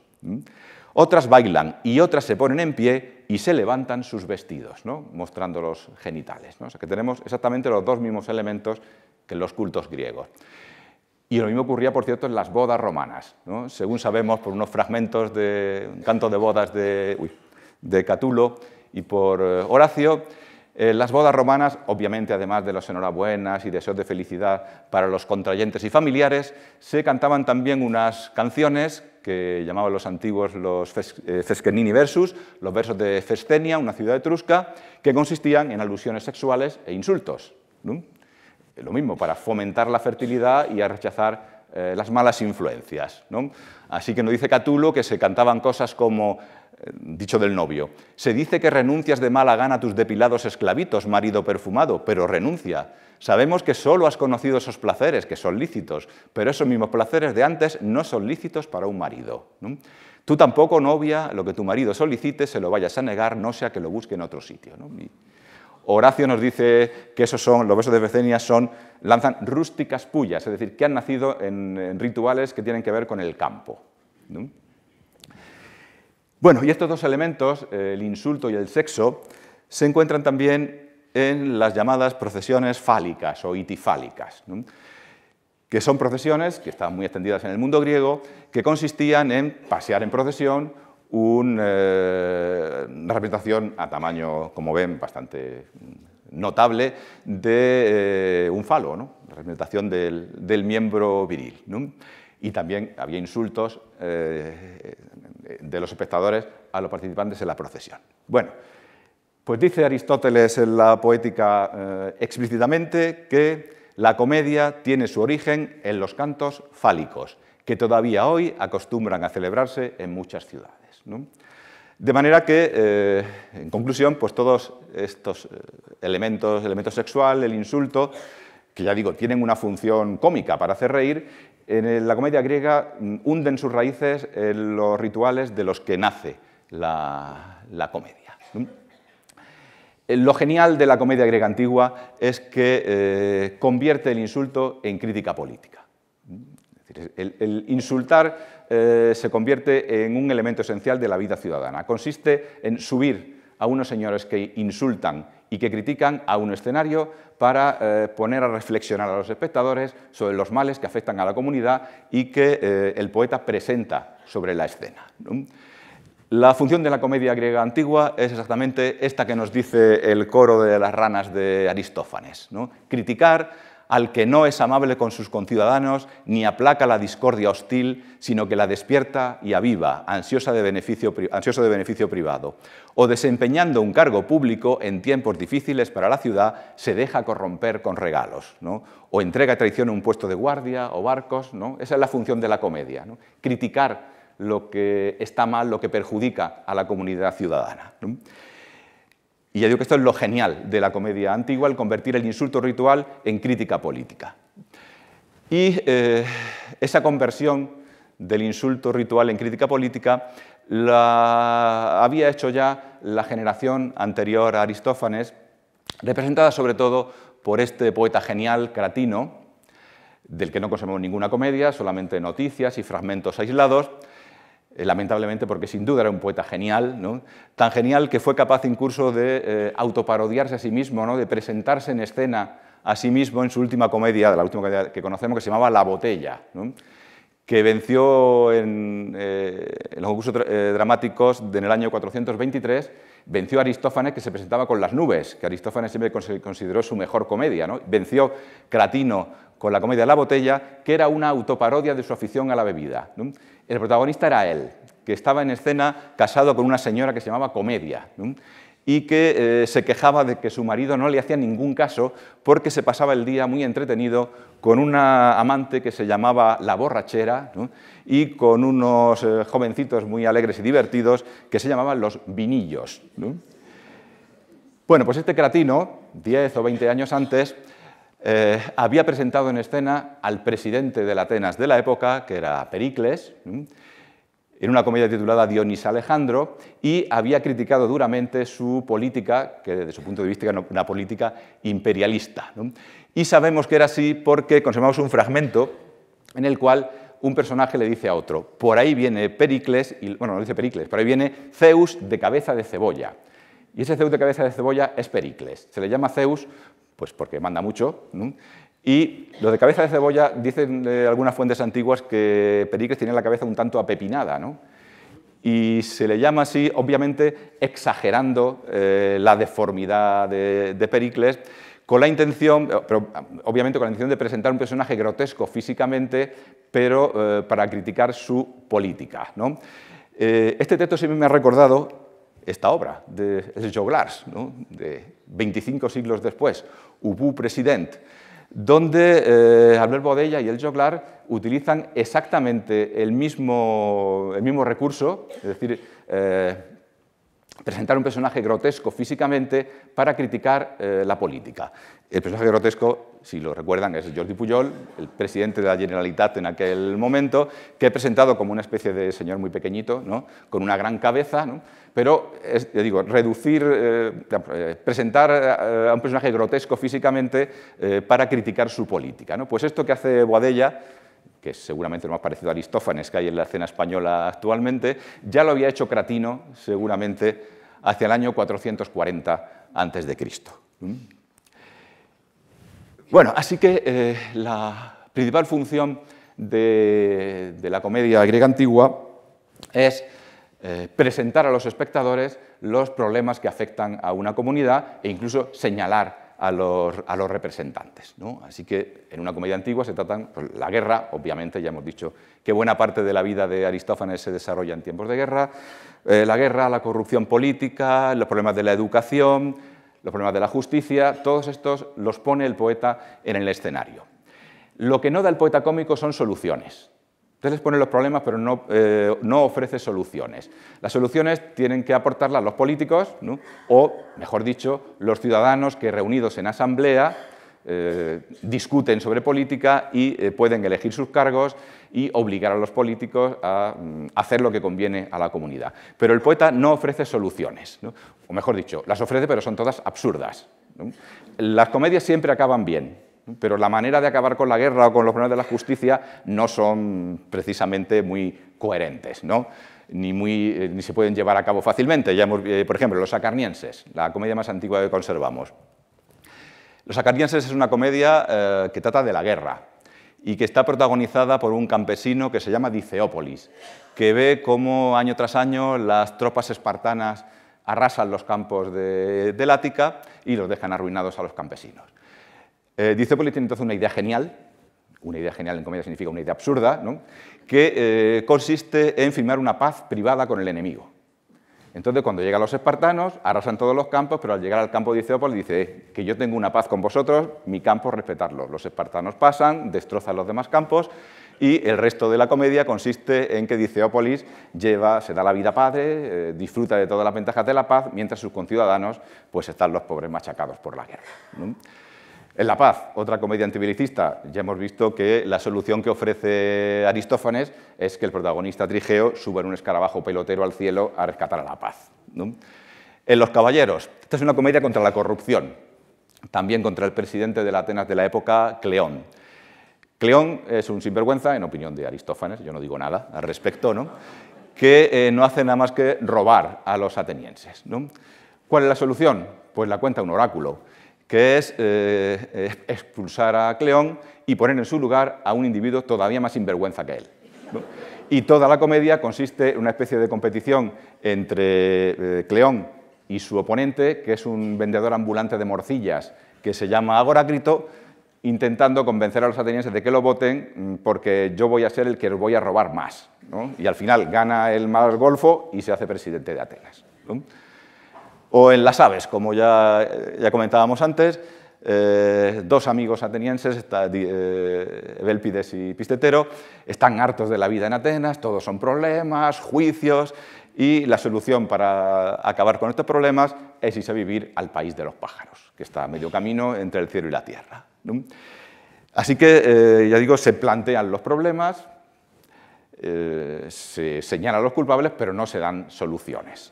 Otras bailan y otras se ponen en pie y se levantan sus vestidos, mostrando los genitales. que tenemos exactamente los dos mismos elementos que en los cultos griegos. Y lo mismo ocurría, por cierto, en las bodas romanas. Según sabemos por unos fragmentos de un canto de bodas de, de Catulo y por eh, Horacio, en eh, las bodas romanas, obviamente, además de las enhorabuenas y deseos de felicidad para los contrayentes y familiares, se cantaban también unas canciones que llamaban los antiguos los eh, Feskenini versus, los versos de Festenia, una ciudad etrusca, que consistían en alusiones sexuales e insultos. Eh, lo mismo, para fomentar la fertilidad y a rechazar las malas influencias. Así que no dice Catulo que se cantaban cosas como, eh, dicho del novio, se dice que renuncias de mala gana a tus depilados esclavitos, marido perfumado, pero renuncia. Sabemos que solo has conocido esos placeres, que son lícitos, pero esos mismos placeres de antes no son lícitos para un marido. Tú tampoco, novia, lo que tu marido solicite, se lo vayas a negar, no sea que lo busque en otro sitio. Horacio nos dice que esos son, los besos de Becenia son, lanzan rústicas pullas, es decir, que han nacido en, rituales que tienen que ver con el campo. Bueno, y estos dos elementos, el insulto y el sexo, se encuentran también en las llamadas procesiones fálicas o itifálicas, que son procesiones que estaban muy extendidas en el mundo griego, que consistían en pasear en procesión eh, una representación a tamaño, como ven, bastante notable de eh, un falo, ¿no? la representación del, miembro viril. Y también había insultos eh, de los espectadores a los participantes en la procesión. Bueno, pues dice Aristóteles en la poética explícitamente que la comedia tiene su origen en los cantos fálicos que todavía hoy acostumbran a celebrarse en muchas ciudades. De manera que, eh, en conclusión, pues todos estos eh, elementos, el elemento sexual, el insulto, que ya digo, tienen una función cómica para hacer reír, en la comedia griega mm, hunden sus raíces en los rituales de los que nace la, comedia. Eh, lo genial de la comedia griega antigua es que convierte el insulto en crítica política. El, insultar eh, se convierte en un elemento esencial de la vida ciudadana. Consiste en subir a unos señores que insultan y que critican a un escenario para eh, poner a reflexionar a los espectadores sobre los males que afectan a la comunidad y que eh, el poeta presenta sobre la escena. La función de la comedia griega antigua es exactamente esta que nos dice el coro de las ranas de Aristófanes, criticar al que no es amable con sus conciudadanos ni aplaca la discordia hostil, sino que la despierta y aviva, ansiosa de beneficio, ansioso de beneficio privado. O desempeñando un cargo público en tiempos difíciles para la ciudad, se deja corromper con regalos. O entrega traición a un puesto de guardia o barcos. Esa es la función de la comedia, criticar lo que está mal, lo que perjudica a la comunidad ciudadana. Y ya digo que esto es lo genial de la comedia antigua, el convertir el insulto ritual en crítica política. Y eh, esa conversión del insulto ritual en crítica política la había hecho ya la generación anterior a Aristófanes, representada sobre todo por este poeta genial cratino, del que no conservamos ninguna comedia, solamente noticias y fragmentos aislados, eh, lamentablemente porque sin duda era un poeta genial, tan genial que fue capaz incluso de eh, autoparodiarse a sí mismo, de presentarse en escena a sí mismo en su última comedia, la última comedia que conocemos, que se llamaba La Botella, que venció en, eh, los concursos dramáticos en el año 423, venció Aristófanes que se presentaba con las nubes, que Aristófanes siempre consideró su mejor comedia, venció Cratino con la comedia La Botella, que era una autoparodia de su afición a la bebida. El protagonista era él, que estaba en escena casado con una señora que se llamaba Comedia y que eh, se quejaba de que su marido no le hacía ningún caso porque se pasaba el día muy entretenido con una amante que se llamaba La Borrachera y con unos eh, jovencitos muy alegres y divertidos que se llamaban Los Vinillos. Bueno, pues este cratino, 10 o 20 años antes, eh, había presentado en escena al presidente del Atenas de la época, que era Pericles, en una comedia titulada Dionis Alejandro, y había criticado duramente su política, que desde su punto de vista era una política imperialista. Y sabemos que era así porque conservamos un fragmento en el cual un personaje le dice a otro, por ahí viene Pericles, y, bueno, no dice Pericles, por ahí viene Zeus de cabeza de cebolla. Y ese Zeus de cabeza de cebolla es Pericles. Se le llama Zeus pues porque manda mucho. Y los de cabeza de cebolla, dicen algunas fuentes antiguas que Pericles tiene la cabeza un tanto apepinada, Y se le llama así, obviamente, exagerando eh, la deformidad de, Pericles, con la intención, eh, obviamente con la intención de presentar un personaje grotesco físicamente, pero eh, para criticar su política. este texto siempre me ha recordado esta obra de El Joglars, de 25 siglos después, Ubu President, donde eh, Albert Bodella y El Joglar utilizan exactamente el mismo, el mismo recurso, es decir, eh, presentar un personaje grotesco físicamente para criticar eh, la política. El personaje grotesco, si lo recuerdan, es Jordi Pujol, el presidente de la Generalitat en aquel momento, que he presentado como una especie de señor muy pequeñito, ¿no? con una gran cabeza, pero, digo, reducir, eh, eh, presentar a un personaje grotesco físicamente para criticar su política. ¿no? Pues esto que hace Boadella que seguramente lo más parecido a Aristófanes que hay en la escena española actualmente, ya lo había hecho Cratino, seguramente, hacia el año 440 a.C. ¿Mm? Bueno, así que eh, la principal función de, la comedia griega antigua es eh, presentar a los espectadores los problemas que afectan a una comunidad e incluso señalar a los, representantes. Así que en una comedia antigua se tratan pues, la guerra, obviamente, ya hemos dicho que buena parte de la vida de Aristófanes se desarrolla en tiempos de guerra, eh, la guerra, la corrupción política, los problemas de la educación, los problemas de la justicia, todos estos los pone el poeta en el escenario. Lo que no da el poeta cómico son soluciones, entonces les pone los problemas, pero eh, no, ofrece soluciones. Las soluciones tienen que aportarlas los políticos, o, mejor dicho, los ciudadanos que reunidos en asamblea eh, discuten sobre política y eh, pueden elegir sus cargos y obligar a los políticos a mm, hacer lo que conviene a la comunidad. Pero el poeta no ofrece soluciones, o mejor dicho, las ofrece, pero son todas absurdas. Las comedias siempre acaban bien pero la manera de acabar con la guerra o con los problemas de la justicia no son precisamente muy coherentes, eh, ni, se pueden llevar a cabo fácilmente. Eh, por ejemplo, Los Acarnienses, la comedia más antigua que conservamos. Los Acarnienses es una comedia eh, que trata de la guerra y que está protagonizada por un campesino que se llama Diceópolis, que ve cómo año tras año las tropas espartanas arrasan los campos de, del Ática y los dejan arruinados a los campesinos. Eh, tiene entonces una idea genial, una idea genial en comedia significa una idea absurda, que eh, consiste en firmar una paz privada con el enemigo. Entonces, cuando llegan los espartanos, arrasan todos los campos, pero al llegar al campo de dice eh, que yo tengo una paz con vosotros, mi campo respetarlo. Los espartanos pasan, destrozan los demás campos y el resto de la comedia consiste en que Diceópolis lleva, se da la vida padre, eh, disfruta de todas las ventajas de la paz, mientras sus conciudadanos pues están los pobres machacados por la guerra. En La Paz, otra comedia antibelicista, ya hemos visto que la solución que ofrece Aristófanes es que el protagonista Trigeo suba en un escarabajo pelotero al cielo a rescatar a La Paz. En Los Caballeros, esta es una comedia contra la corrupción, también contra el presidente de la Atenas de la época, Cleón. Cleón es un sinvergüenza, en opinión de Aristófanes, yo no digo nada al respecto, ¿no? que eh, no hace nada más que robar a los atenienses. ¿Cuál es la solución? Pues la cuenta un oráculo que eh, es expulsar a Cleón y poner en su lugar a un individuo todavía más sinvergüenza que él. Y toda la comedia consiste en una especie de competición entre eh, Cleón y su oponente, que es un vendedor ambulante de morcillas que se llama Agoracrito intentando convencer a los atenienses de que lo voten mm, porque yo voy a ser el que voy a robar más. Y al final gana el mal golfo y se hace presidente de Atenas. O en las aves, como ya, comentábamos antes, eh, dos amigos atenienses, está, Belpides eh, y Pistetero, están hartos de la vida en Atenas, todos son problemas, juicios, y la solución para acabar con estos problemas es irse a vivir al país de los pájaros, que está a medio camino entre el cielo y la tierra. Así que, eh, ya digo, se plantean los problemas, se señalan los culpables, pero no se dan soluciones.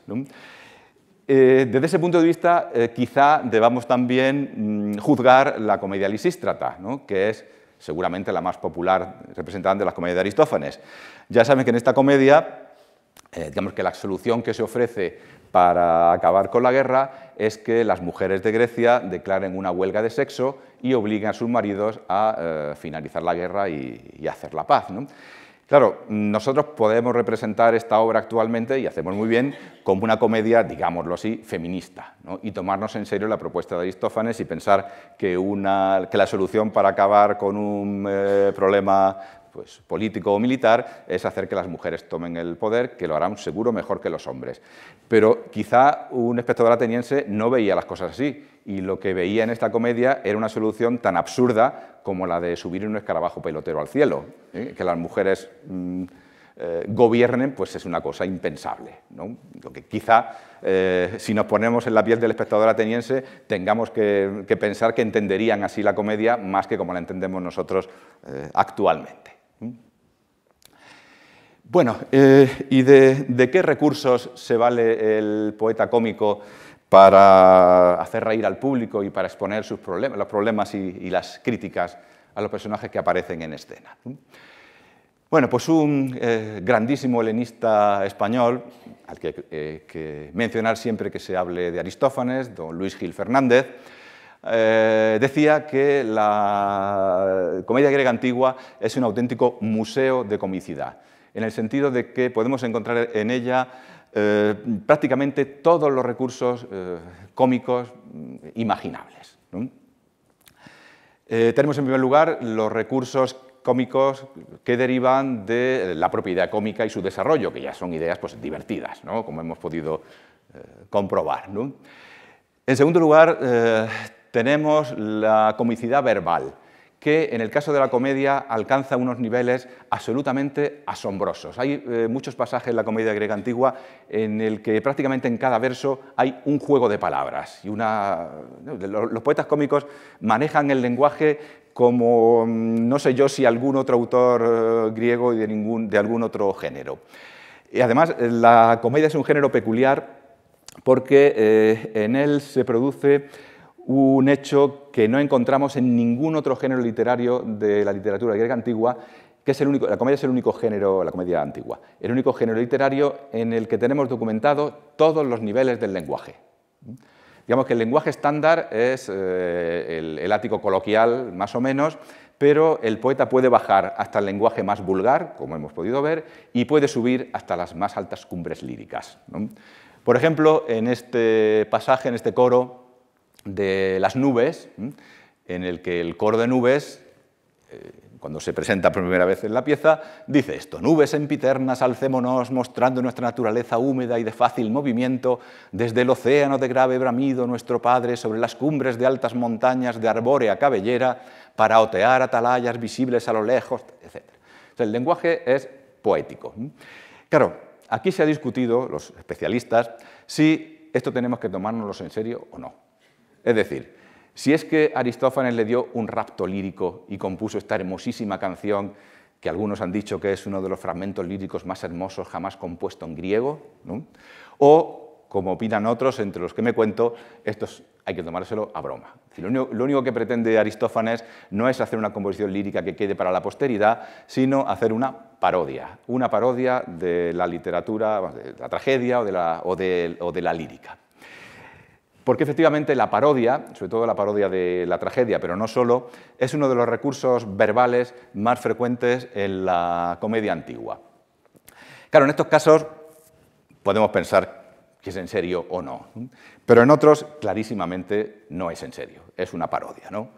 Eh, desde ese punto de vista, eh, quizá debamos también mm, juzgar la comedia lisístrata, que es seguramente la más popular representante de las comedias de Aristófanes. Ya saben que en esta comedia, eh, digamos que la solución que se ofrece para acabar con la guerra es que las mujeres de Grecia declaren una huelga de sexo y obliguen a sus maridos a finalizar la guerra y, y hacer la paz. Claro, nosotros podemos representar esta obra actualmente, y hacemos muy bien, como una comedia, digámoslo así, feminista, y tomarnos en serio la propuesta de Aristófanes y pensar que, la solución para acabar con un eh, problema pues, político o militar es hacer que las mujeres tomen el poder, que lo harán seguro mejor que los hombres. Pero quizá un espectador ateniense no veía las cosas así y lo que veía en esta comedia era una solución tan absurda como la de subir un escarabajo pelotero al cielo. ¿eh? Que las mujeres mm, eh, gobiernen, pues es una cosa impensable. Lo que quizá, eh, si nos ponemos en la piel del espectador ateniense, tengamos que, pensar que entenderían así la comedia más que como la entendemos nosotros actualmente. Bueno, ¿y de, de qué recursos se vale el poeta cómico? para hacer reír al público y para exponer sus problemas, los problemas y, las críticas a los personajes que aparecen en escena. Bueno, pues un eh, grandísimo helenista español, al que, hay eh, que, mencionar siempre que se hable de Aristófanes, don Luis Gil Fernández, eh, decía que la comedia griega antigua es un auténtico museo de comicidad, en el sentido de que podemos encontrar en ella eh, prácticamente todos los recursos eh, cómicos mm, imaginables. Eh, tenemos en primer lugar los recursos cómicos que derivan de la propiedad cómica y su desarrollo, que ya son ideas pues, divertidas, ¿no? como hemos podido comprobar. En segundo lugar, tenemos la comicidad verbal que en el caso de la comedia alcanza unos niveles absolutamente asombrosos. Hay eh, muchos pasajes en la comedia griega antigua en el que prácticamente en cada verso hay un juego de palabras. Y una... Los poetas cómicos manejan el lenguaje como mm, no sé yo si algún otro autor eh, griego y de, algún otro género. Y además eh, la comedia es un género peculiar porque en él se produce un hecho que no encontramos en ningún otro género literario de la literatura griega antigua, que es el único, la comedia es el único género, la comedia antigua, el único género literario en el que tenemos documentado todos los niveles del lenguaje. Digamos que el lenguaje estándar es eh, el, ático coloquial, más o menos, pero el poeta puede bajar hasta el lenguaje más vulgar, como hemos podido ver, y puede subir hasta las más altas cumbres líricas. Por ejemplo, en este pasaje, en este coro, de las nubes, en el que el coro de nubes, eh, cuando se presenta por primera vez en la pieza, dice esto, nubes empiternas, alcémonos mostrando nuestra naturaleza húmeda y de fácil movimiento, desde el océano de grave bramido nuestro Padre sobre las cumbres de altas montañas de arbórea cabellera, para otear atalayas visibles a lo lejos, etc. el lenguaje es poético. Claro, aquí se ha discutido, los especialistas, si esto tenemos que tomárnoslo en serio o no. Es decir, si es que Aristófanes le dio un rapto lírico y compuso esta hermosísima canción, que algunos han dicho que es uno de los fragmentos líricos más hermosos jamás compuesto en griego, o, como opinan otros, entre los que me cuento, esto hay que tomárselo a broma. Lo único, que pretende Aristófanes no es hacer una composición lírica que quede para la posteridad, sino hacer una parodia, una parodia de la literatura, de la tragedia o de la lírica. Porque efectivamente la parodia, sobre todo la parodia de la tragedia, pero no solo, es uno de los recursos verbales más frecuentes en la comedia antigua. Claro, en estos casos podemos pensar que es en serio o no, pero en otros clarísimamente no es en serio, es una parodia. ¿no?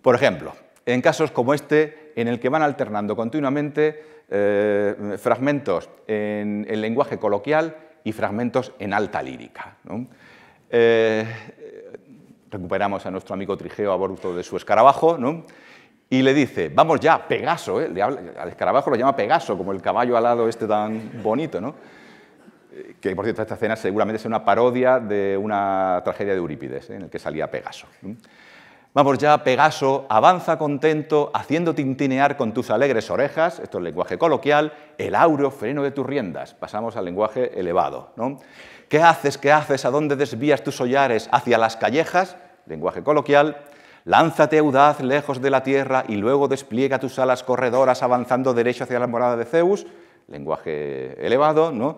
Por ejemplo, en casos como este, en el que van alternando continuamente eh, fragmentos en el lenguaje coloquial y fragmentos en alta lírica. Eh, recuperamos a nuestro amigo Trigeo a bordo de su escarabajo, Y le dice, vamos ya, Pegaso, ¿eh? al escarabajo lo llama Pegaso, como el caballo alado este tan bonito, ¿no? Que, por cierto, esta escena seguramente es una parodia de una tragedia de Eurípides, ¿eh? en el que salía Pegaso. Vamos ya, Pegaso, avanza contento, haciendo tintinear con tus alegres orejas, esto es lenguaje coloquial, el aureo, freno de tus riendas. Pasamos al lenguaje elevado, ¿no? ¿Qué haces? ¿Qué haces? ¿A dónde desvías tus hollares? ¿Hacia las callejas? Lenguaje coloquial. Lánzate audaz lejos de la tierra y luego despliega tus alas corredoras avanzando derecho hacia la morada de Zeus. Lenguaje elevado, ¿no?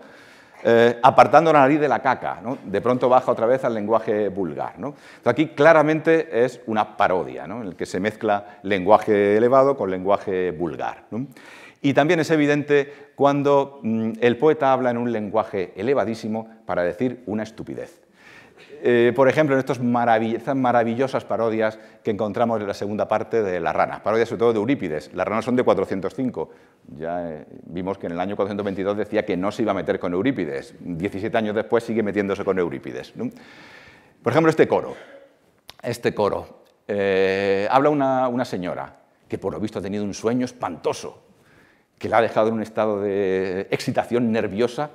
Eh, apartando la nariz de la caca, De pronto baja otra vez al lenguaje vulgar, aquí claramente es una parodia, En la que se mezcla lenguaje elevado con lenguaje vulgar, y también es evidente cuando mm, el poeta habla en un lenguaje elevadísimo para decir una estupidez. Eh, por ejemplo, en estas maravillosas parodias que encontramos en la segunda parte de La Rana, parodias sobre todo de Eurípides. Las ranas son de 405. Ya eh, vimos que en el año 422 decía que no se iba a meter con Eurípides. 17 años después sigue metiéndose con Eurípides. Por ejemplo, este coro. Este coro. Eh, habla una señora que por lo visto ha tenido un sueño espantoso que la ha dejado en un estado de excitación nerviosa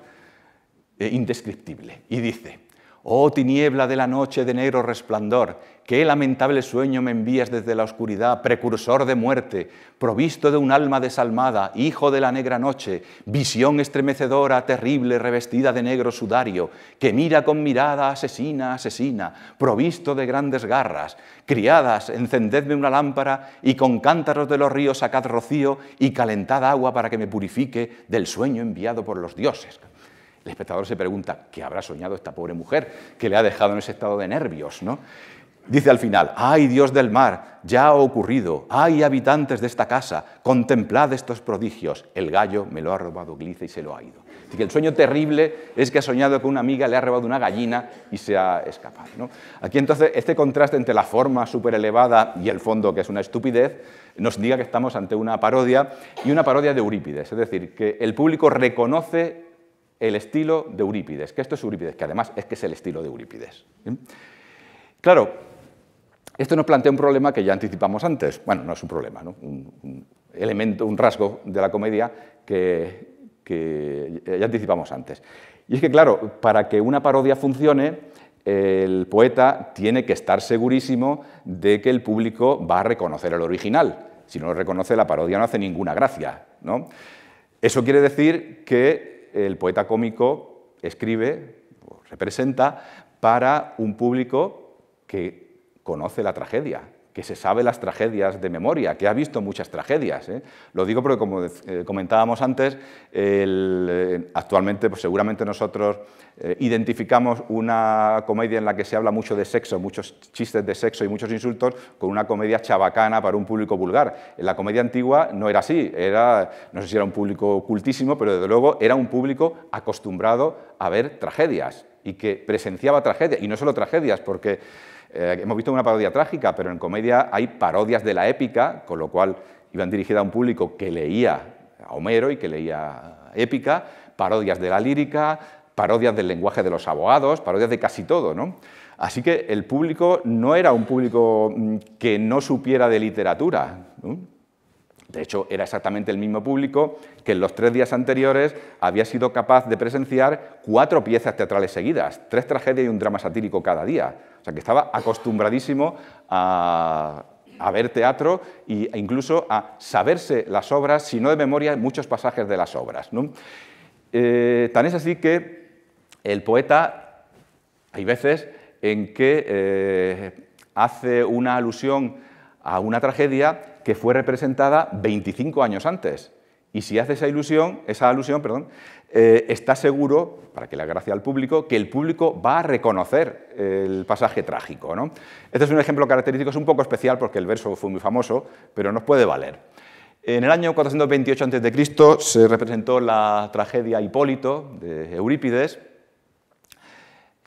eh, indescriptible. Y dice, Oh tiniebla de la noche de negro resplandor, qué lamentable sueño me envías desde la oscuridad, precursor de muerte, provisto de un alma desalmada, hijo de la negra noche, visión estremecedora, terrible, revestida de negro sudario, que mira con mirada asesina, asesina, provisto de grandes garras. Criadas, encendedme una lámpara y con cántaros de los ríos sacad rocío y calentad agua para que me purifique del sueño enviado por los dioses. El espectador se pregunta, ¿qué habrá soñado esta pobre mujer que le ha dejado en ese estado de nervios? ¿no? Dice al final, ay Dios del mar, ya ha ocurrido, ay habitantes de esta casa, contemplad estos prodigios, el gallo me lo ha robado Glice y se lo ha ido. Así que el sueño terrible es que ha soñado que una amiga le ha robado una gallina y se ha escapado. Aquí entonces este contraste entre la forma súper elevada y el fondo, que es una estupidez, nos diga que estamos ante una parodia y una parodia de Eurípides, es decir, que el público reconoce el estilo de Eurípides, que esto es Eurípides, que además es que es el estilo de Eurípides. Claro, esto nos plantea un problema que ya anticipamos antes, bueno, no es un problema, ¿no? un, elemento, un rasgo de la comedia que, ya anticipamos antes. Y es que, claro, para que una parodia funcione, el poeta tiene que estar segurísimo de que el público va a reconocer el original. Si no lo reconoce, la parodia no hace ninguna gracia. ¿no? Eso quiere decir que el poeta cómico escribe, representa, para un público que conoce la tragedia, que se sabe las tragedias de memoria, que ha visto muchas tragedias. ¿eh? Lo digo porque, como eh, comentábamos antes, eh, actualmente pues seguramente nosotros identificamos una comedia en la que se habla mucho de sexo, muchos chistes de sexo y muchos insultos, con una comedia chabacana para un público vulgar. En la comedia antigua no era así, era, no sé si era un público ocultísimo, pero desde luego era un público acostumbrado a ver tragedias y que presenciaba tragedias, y no solo tragedias, porque eh, hemos visto una parodia trágica, pero en comedia hay parodias de la épica, con lo cual iban dirigidas a un público que leía a Homero y que leía épica, parodias de la lírica, parodias del lenguaje de los abogados, parodias de casi todo, Así que el público no era un público mm, que no supiera de literatura. De hecho, era exactamente el mismo público que en los tres días anteriores había sido capaz de presenciar cuatro piezas teatrales seguidas, tres tragedias y un drama satírico cada día. O sea, que estaba acostumbradísimo a, ver teatro e incluso a saberse las obras, si no de memoria, muchos pasajes de las obras. Eh, tan es así que el poeta, hay veces en que eh, hace una alusión a una tragedia que fue representada 25 años antes. Y si hace esa ilusión, esa alusión, eh, está seguro, para que le gracia al público, que el público va a reconocer el pasaje trágico. Este es un ejemplo característico, es un poco especial porque el verso fue muy famoso, pero nos puede valer. En el año 428 a.C. se representó la tragedia Hipólito de Eurípides.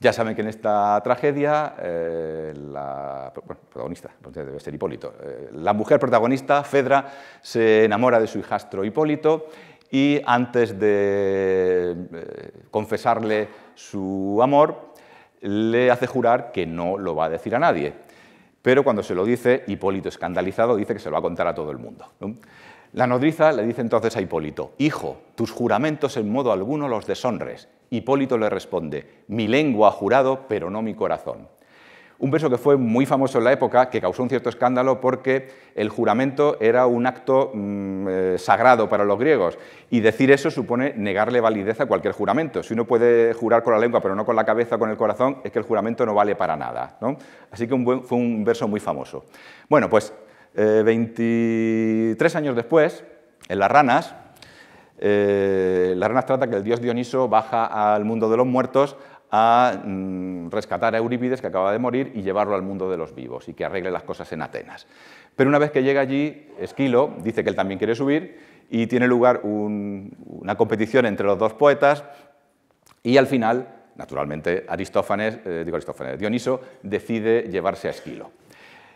Ya saben que en esta tragedia, eh, la protagonista, pues debe ser Hipólito, eh, la mujer protagonista, Fedra, se enamora de su hijastro Hipólito y antes de eh, confesarle su amor, le hace jurar que no lo va a decir a nadie. Pero cuando se lo dice, Hipólito, escandalizado, dice que se lo va a contar a todo el mundo. La nodriza le dice entonces a Hipólito, Hijo, tus juramentos en modo alguno los deshonres. Hipólito le responde, Mi lengua ha jurado, pero no mi corazón. Un verso que fue muy famoso en la época, que causó un cierto escándalo porque el juramento era un acto mm, eh, sagrado para los griegos y decir eso supone negarle validez a cualquier juramento. Si uno puede jurar con la lengua pero no con la cabeza o con el corazón, es que el juramento no vale para nada. Así que fue un verso muy famoso. Bueno, pues 23 eh, años después, en Las Ranas, eh, Las Ranas trata que el dios Dioniso baja al mundo de los muertos a mm, rescatar a Eurípides, que acaba de morir, y llevarlo al mundo de los vivos y que arregle las cosas en Atenas. Pero una vez que llega allí, Esquilo dice que él también quiere subir y tiene lugar una competición entre los dos poetas y al final, naturalmente, Aristófanes, eh, digo Aristófanes, Dioniso decide llevarse a Esquilo.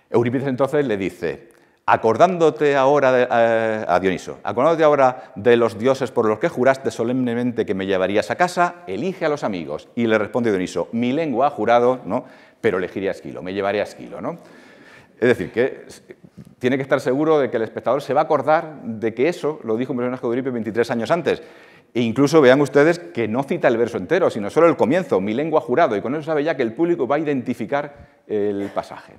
Eurípides entonces le dice, acordándote ahora, de, eh, a Dioniso, acordándote ahora de los dioses por los que juraste solemnemente que me llevarías a casa, elige a los amigos. Y le responde Dioniso, mi lengua ha jurado, ¿no? pero elegiré a Esquilo, me llevaré a Esquilo. ¿no? Es decir, que tiene que estar seguro de que el espectador se va a acordar de que eso lo dijo un personaje de Euripides 23 años antes. E incluso vean ustedes que no cita el verso entero, sino solo el comienzo, mi lengua ha jurado, y con eso sabe ya que el público va a identificar el pasaje.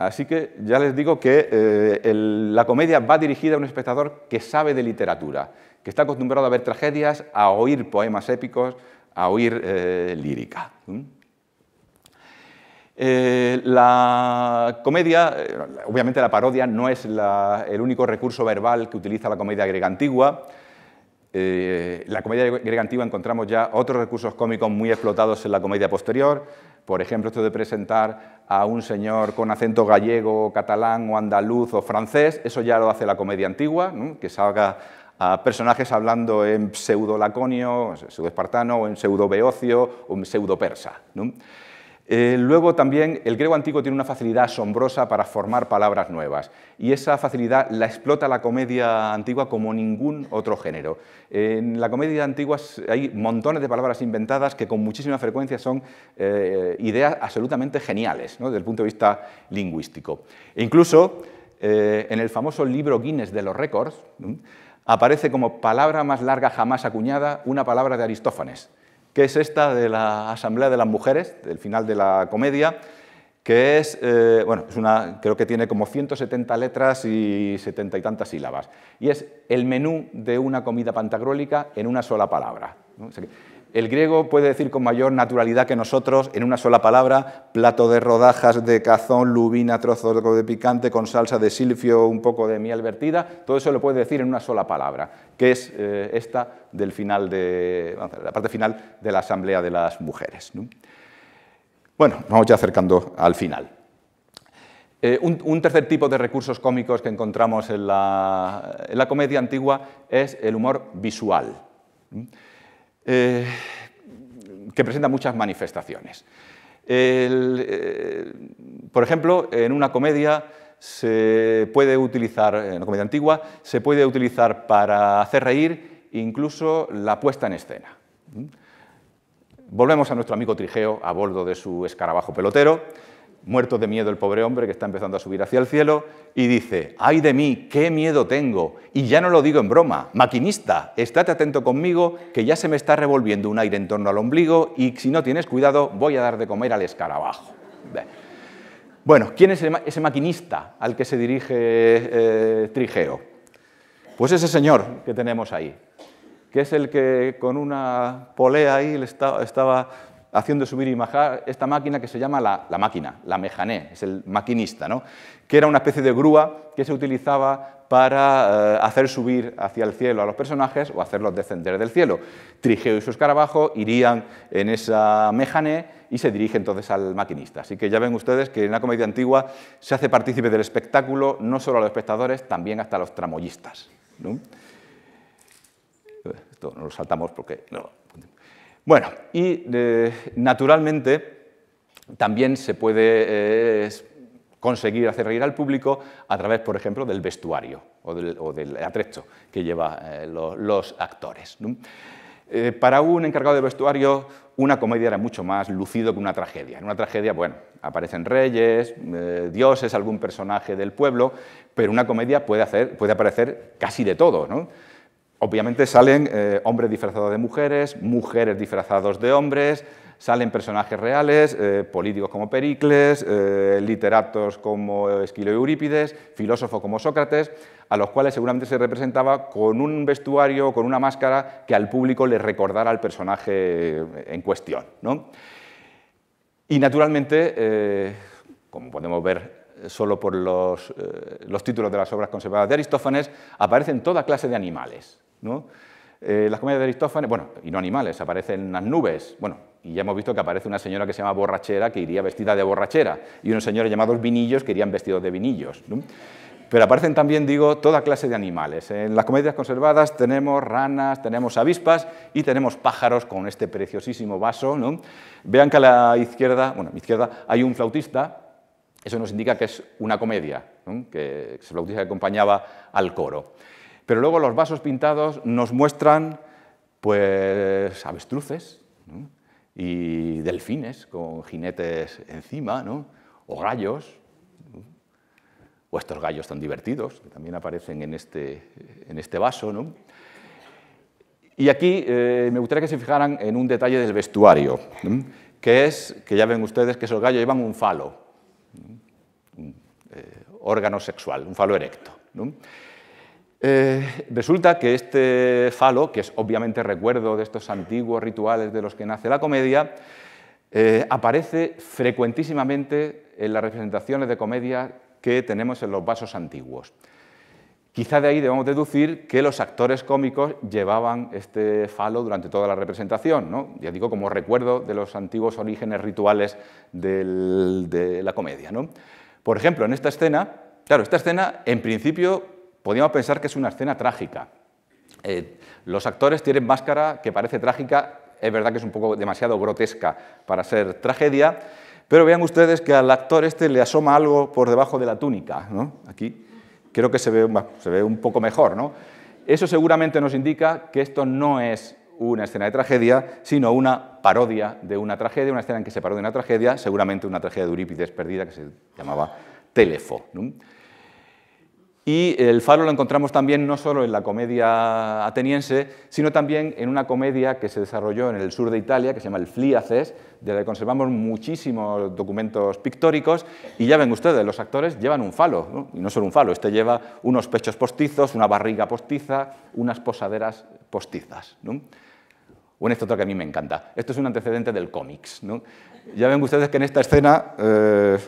Así que ya les digo que eh, la comedia va dirigida a un espectador que sabe de literatura, que está acostumbrado a ver tragedias, a oír poemas épicos, a oír eh, lírica. Eh, la comedia, obviamente la parodia, no es el único recurso verbal que utiliza la comedia griega antigua. En eh, la comedia griega antigua encontramos ya otros recursos cómicos muy explotados en la comedia posterior, por ejemplo, esto de presentar a un señor con acento gallego, catalán o andaluz o francés, eso ya lo hace la comedia antigua, que salga a personajes hablando en pseudo-laconio, pseudo-espartano, en pseudo-beocio o pseudo-persa. Eh, luego también el griego antiguo tiene una facilidad asombrosa para formar palabras nuevas y esa facilidad la explota la comedia antigua como ningún otro género. en la comedia antigua hay montones de palabras inventadas que con muchísima frecuencia son eh, ideas absolutamente geniales desde el punto de vista lingüístico. E incluso eh, en el famoso libro Guinness de los récords aparece como palabra más larga jamás acuñada una palabra de Aristófanes que es esta de la Asamblea de las Mujeres, del final de la comedia, que es, eh, bueno, es una, creo que tiene como 170 letras y setenta y tantas sílabas, y es el menú de una comida pantagrólica en una sola palabra. El griego puede decir con mayor naturalidad que nosotros, en una sola palabra, plato de rodajas de cazón, lubina, trozos de picante con salsa de silfio, un poco de miel vertida, todo eso lo puede decir en una sola palabra, que es eh, esta del final de, la parte final de la Asamblea de las Mujeres. Bueno, vamos ya acercando al final. Eh, un, tercer tipo de recursos cómicos que encontramos en la, comedia antigua es el humor visual. Eh, que presenta muchas manifestaciones. Eh, por ejemplo, en una comedia se puede utilizar, en una comedia antigua, se puede utilizar para hacer reír incluso la puesta en escena. ¿Mm? Volvemos a nuestro amigo Trigeo a bordo de su escarabajo pelotero Muerto de miedo el pobre hombre que está empezando a subir hacia el cielo, y dice, ay de mí, qué miedo tengo. Y ya no lo digo en broma, maquinista, estate atento conmigo, que ya se me está revolviendo un aire en torno al ombligo y si no tienes cuidado voy a dar de comer al escarabajo. Bueno, ¿quién es ese maquinista al que se dirige eh, Trigeo? Pues ese señor que tenemos ahí, que es el que con una polea ahí le estaba haciendo subir y bajar esta máquina que se llama la, máquina, la mejané, es el maquinista, ¿no? que era una especie de grúa que se utilizaba para eh, hacer subir hacia el cielo a los personajes o hacerlos descender del cielo. Trigeo y su escarabajo irían en esa mejané y se dirige entonces al maquinista. Así que ya ven ustedes que en la comedia antigua se hace partícipe del espectáculo no solo a los espectadores, también hasta a los tramoyistas. Esto no lo saltamos porque no, bueno, y eh, naturalmente también se puede eh, conseguir hacer reír al público a través, por ejemplo, del vestuario o del, atrecho que llevan eh, los, actores. para un encargado de vestuario, una comedia era mucho más lucido que una tragedia. En una tragedia, bueno, aparecen reyes, dioses, algún personaje del pueblo, pero una comedia puede, aparecer casi de todo, obviamente salen eh, hombres disfrazados de mujeres, mujeres disfrazados de hombres, salen personajes reales, eh, políticos como Pericles, eh, literatos como Esquilo y Eurípides, filósofos como Sócrates, a los cuales seguramente se representaba con un vestuario, con una máscara que al público le recordara al personaje en cuestión. Y naturalmente, como podemos ver solo por los, títulos de las obras conservadas de Aristófanes, aparecen toda clase de animales. ¿no? Eh, las comedias de Aristófanes, bueno, y no animales, aparecen las nubes, bueno, y ya hemos visto que aparece una señora que se llama borrachera, que iría vestida de borrachera, y unos señores llamados vinillos que irían vestidos de vinillos. Pero aparecen también, digo, toda clase de animales. En las comedias conservadas tenemos ranas, tenemos avispas y tenemos pájaros con este preciosísimo vaso. Vean que a la izquierda, bueno, a mi izquierda hay un flautista, eso nos indica que es una comedia, que el flautista que acompañaba al coro. Pero luego los vasos pintados nos muestran pues avestruces y delfines con jinetes encima, ¿no? o gallos, o estos gallos tan divertidos que también aparecen en este, en este vaso. ¿no? Y aquí eh, me gustaría que se fijaran en un detalle del vestuario, que es, que ya ven ustedes, que esos gallos llevan un falo, un eh, órgano sexual, un falo erecto. Eh, resulta que este falo, que es obviamente recuerdo de estos antiguos rituales de los que nace la comedia, eh, aparece frecuentísimamente en las representaciones de comedia que tenemos en los vasos antiguos. Quizá de ahí debamos deducir que los actores cómicos llevaban este falo durante toda la representación, ¿no? ya digo, como recuerdo de los antiguos orígenes rituales de la comedia. Por ejemplo, en esta escena, claro, esta escena en principio podríamos pensar que es una escena trágica. Eh, los actores tienen máscara que parece trágica, es verdad que es un poco demasiado grotesca para ser tragedia, pero vean ustedes que al actor este le asoma algo por debajo de la túnica, Aquí creo que se ve, un poco mejor, Eso seguramente nos indica que esto no es una escena de tragedia, sino una parodia de una tragedia, una escena en que se parodia una tragedia, seguramente una tragedia de Eurípides perdida que se llamaba Telefo. Y el falo lo encontramos también no solo en la comedia ateniense, sino también en una comedia que se desarrolló en el sur de Italia, que se llama el Fliaces, de la que conservamos muchísimos documentos pictóricos. Y ya ven ustedes, los actores llevan un falo, ¿no? y no solo un falo, este lleva unos pechos postizos, una barriga postiza, unas posaderas postizas. Un esto que a mí me encanta. Esto es un antecedente del cómics. Ya ven ustedes que en esta escena... Eh,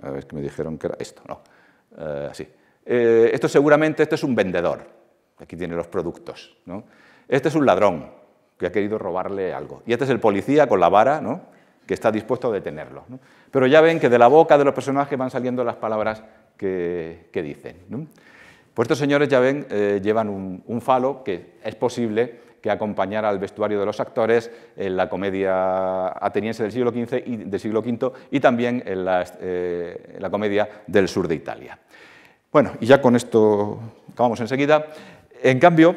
a ver, que me dijeron que era esto, no. así. Eh, eh, esto seguramente este es un vendedor, aquí tiene los productos, este es un ladrón que ha querido robarle algo, y este es el policía con la vara que está dispuesto a detenerlo. Pero ya ven que de la boca de los personajes van saliendo las palabras que, dicen. Pues estos señores ya ven, eh, llevan un, falo que es posible que acompañara al vestuario de los actores en la comedia ateniense del siglo XV y del siglo V y también eh, en la comedia del sur de Italia. Bueno, y ya con esto acabamos enseguida. En cambio,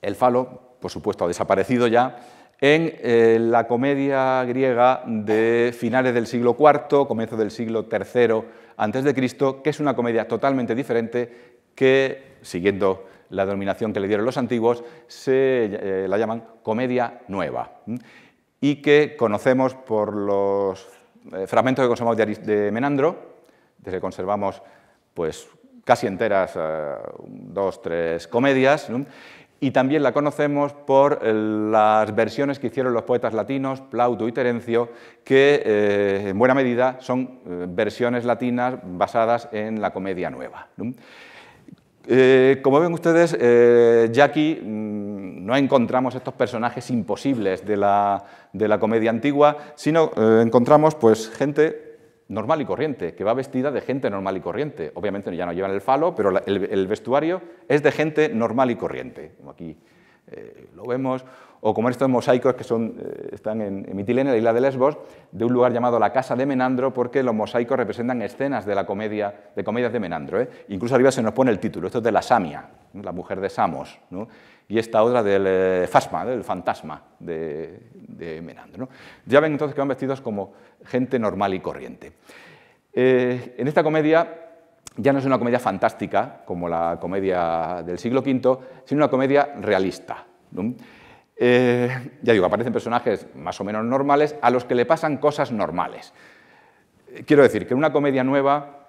el falo, por supuesto, ha desaparecido ya en eh, la comedia griega de finales del siglo IV, comienzo del siglo III antes de Cristo, que es una comedia totalmente diferente que, siguiendo la denominación que le dieron los antiguos, se eh, la llaman comedia nueva y que conocemos por los eh, fragmentos que conservamos de, de Menandro, desde que conservamos pues, casi enteras, eh, dos, tres comedias, y también la conocemos por eh, las versiones que hicieron los poetas latinos, Plauto y Terencio, que eh, en buena medida son versiones latinas basadas en la comedia nueva. como ven ustedes, Jackie mm, no encontramos estos personajes imposibles de la, comedia antigua, sino encontramos pues, gente normal y corriente, que va vestida de gente normal y corriente. Obviamente ya no llevan el falo, pero el, vestuario es de gente normal y corriente, como aquí eh, lo vemos, o como estos mosaicos que eh, están en, en Mitilene, la isla de Lesbos, de un lugar llamado la Casa de Menandro, porque los mosaicos representan escenas de la comedia, de comedias de Menandro. ¿eh? Incluso arriba se nos pone el título, esto es de la Samia, la mujer de Samos y esta otra del fasma, eh, del fantasma de, Menando. Menandro. Ya ven entonces que van vestidos como gente normal y corriente. Eh, en esta comedia ya no es una comedia fantástica como la comedia del siglo V, sino una comedia realista. Eh, ya digo, aparecen personajes más o menos normales a los que le pasan cosas normales. Quiero decir que en una comedia nueva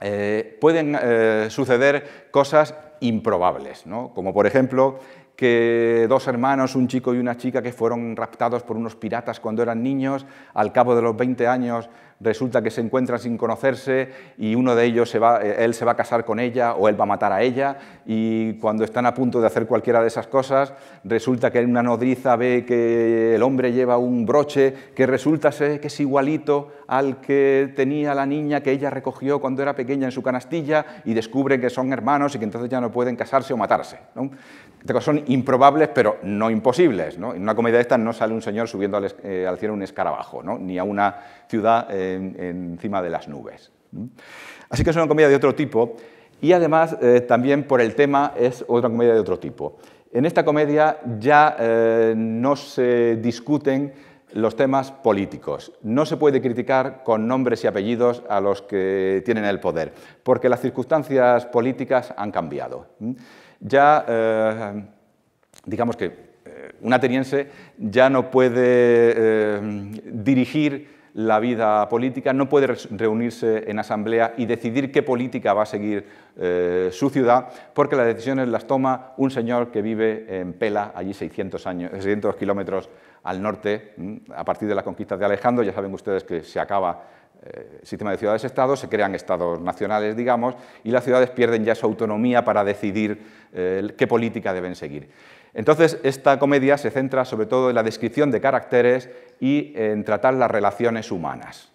eh, pueden eh, suceder cosas improbables, ¿no? como por ejemplo que dos hermanos, un chico y una chica que fueron raptados por unos piratas cuando eran niños, al cabo de los 20 años resulta que se encuentran sin conocerse y uno de ellos se va, eh, él se va a casar con ella o él va a matar a ella y cuando están a punto de hacer cualquiera de esas cosas, resulta que una nodriza ve que el hombre lleva un broche que resulta ser que es igualito al que tenía la niña que ella recogió cuando era pequeña en su canastilla y descubre que son hermanos y que entonces ya no pueden casarse o matarse. Son improbables pero no imposibles. En una comedia de estas no sale un señor subiendo al, eh, al cielo un escarabajo, ¿no? ni a una ciudad encima de las nubes. Así que es una comedia de otro tipo y además eh, también por el tema es otra comedia de otro tipo. En esta comedia ya eh, no se discuten los temas políticos. No se puede criticar con nombres y apellidos a los que tienen el poder, porque las circunstancias políticas han cambiado. Ya, eh, digamos que un ateniense ya no puede dirigir la vida política, no puede reunirse en asamblea y decidir qué política va a seguir eh, su ciudad, porque las decisiones las toma un señor que vive en Pela, allí 600, kilómetros al norte, mm, a partir de la conquista de Alejandro, ya saben ustedes que se acaba eh, el sistema de ciudades-estados, se crean estados nacionales, digamos, y las ciudades pierden ya su autonomía para decidir eh, qué política deben seguir. Entonces, esta comedia se centra sobre todo en la descripción de caracteres y en tratar las relaciones humanas.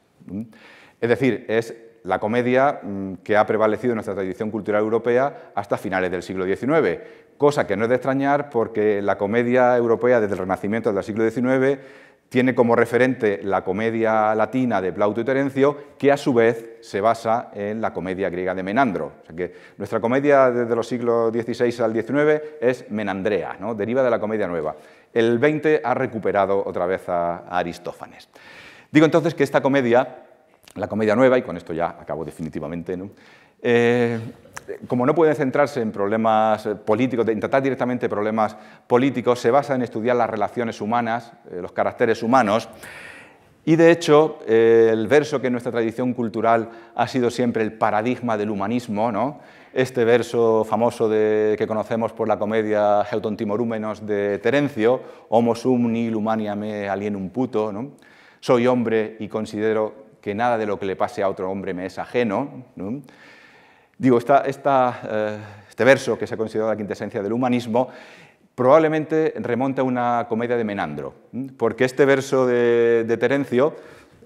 Es decir, es la comedia mm, que ha prevalecido en nuestra tradición cultural europea hasta finales del siglo XIX, cosa que no es de extrañar porque la comedia europea desde el Renacimiento del siglo XIX tiene como referente la comedia latina de Plauto y Terencio, que a su vez se basa en la comedia griega de Menandro. O sea que nuestra comedia desde los siglos XVI al XIX es Menandrea, ¿no? deriva de la comedia nueva. El XX ha recuperado otra vez a, Aristófanes. Digo entonces que esta comedia, la comedia nueva, y con esto ya acabo definitivamente, ¿no? Eh, como no puede centrarse en problemas eh, políticos, en tratar directamente problemas políticos, se basa en estudiar las relaciones humanas, eh, los caracteres humanos. Y de hecho, eh, el verso que en nuestra tradición cultural ha sido siempre el paradigma del humanismo, ¿no? este verso famoso que conocemos por la comedia Heuton Timorúmenos de Terencio, Homo sum nihil humania me alienum puto, soy hombre y considero que nada de lo que le pase a otro hombre me es ajeno digo, eh, este verso que se ha considerado la quintesencia del humanismo probablemente remonta a una comedia de Menandro, porque este verso de, Terencio,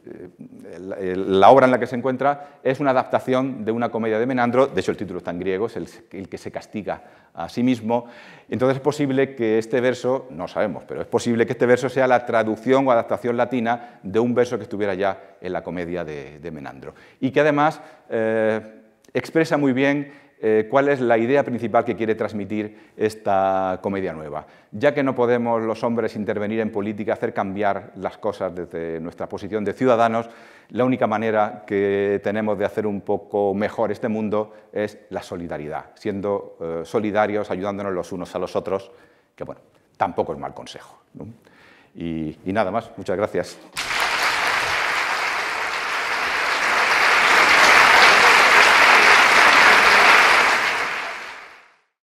eh, la obra en la que se encuentra es una adaptación de una comedia de Menandro, de hecho el título está en griego, es el, que se castiga a sí mismo, entonces es posible que este verso, no sabemos, pero es posible que este verso sea la traducción o adaptación latina de un verso que estuviera ya en la comedia de, Menandro, y que además eh, expresa muy bien eh, cuál es la idea principal que quiere transmitir esta comedia nueva. Ya que no podemos los hombres intervenir en política, hacer cambiar las cosas desde nuestra posición de ciudadanos, la única manera que tenemos de hacer un poco mejor este mundo es la solidaridad, siendo eh, solidarios, ayudándonos los unos a los otros, que bueno, tampoco es mal consejo. y nada más, muchas gracias.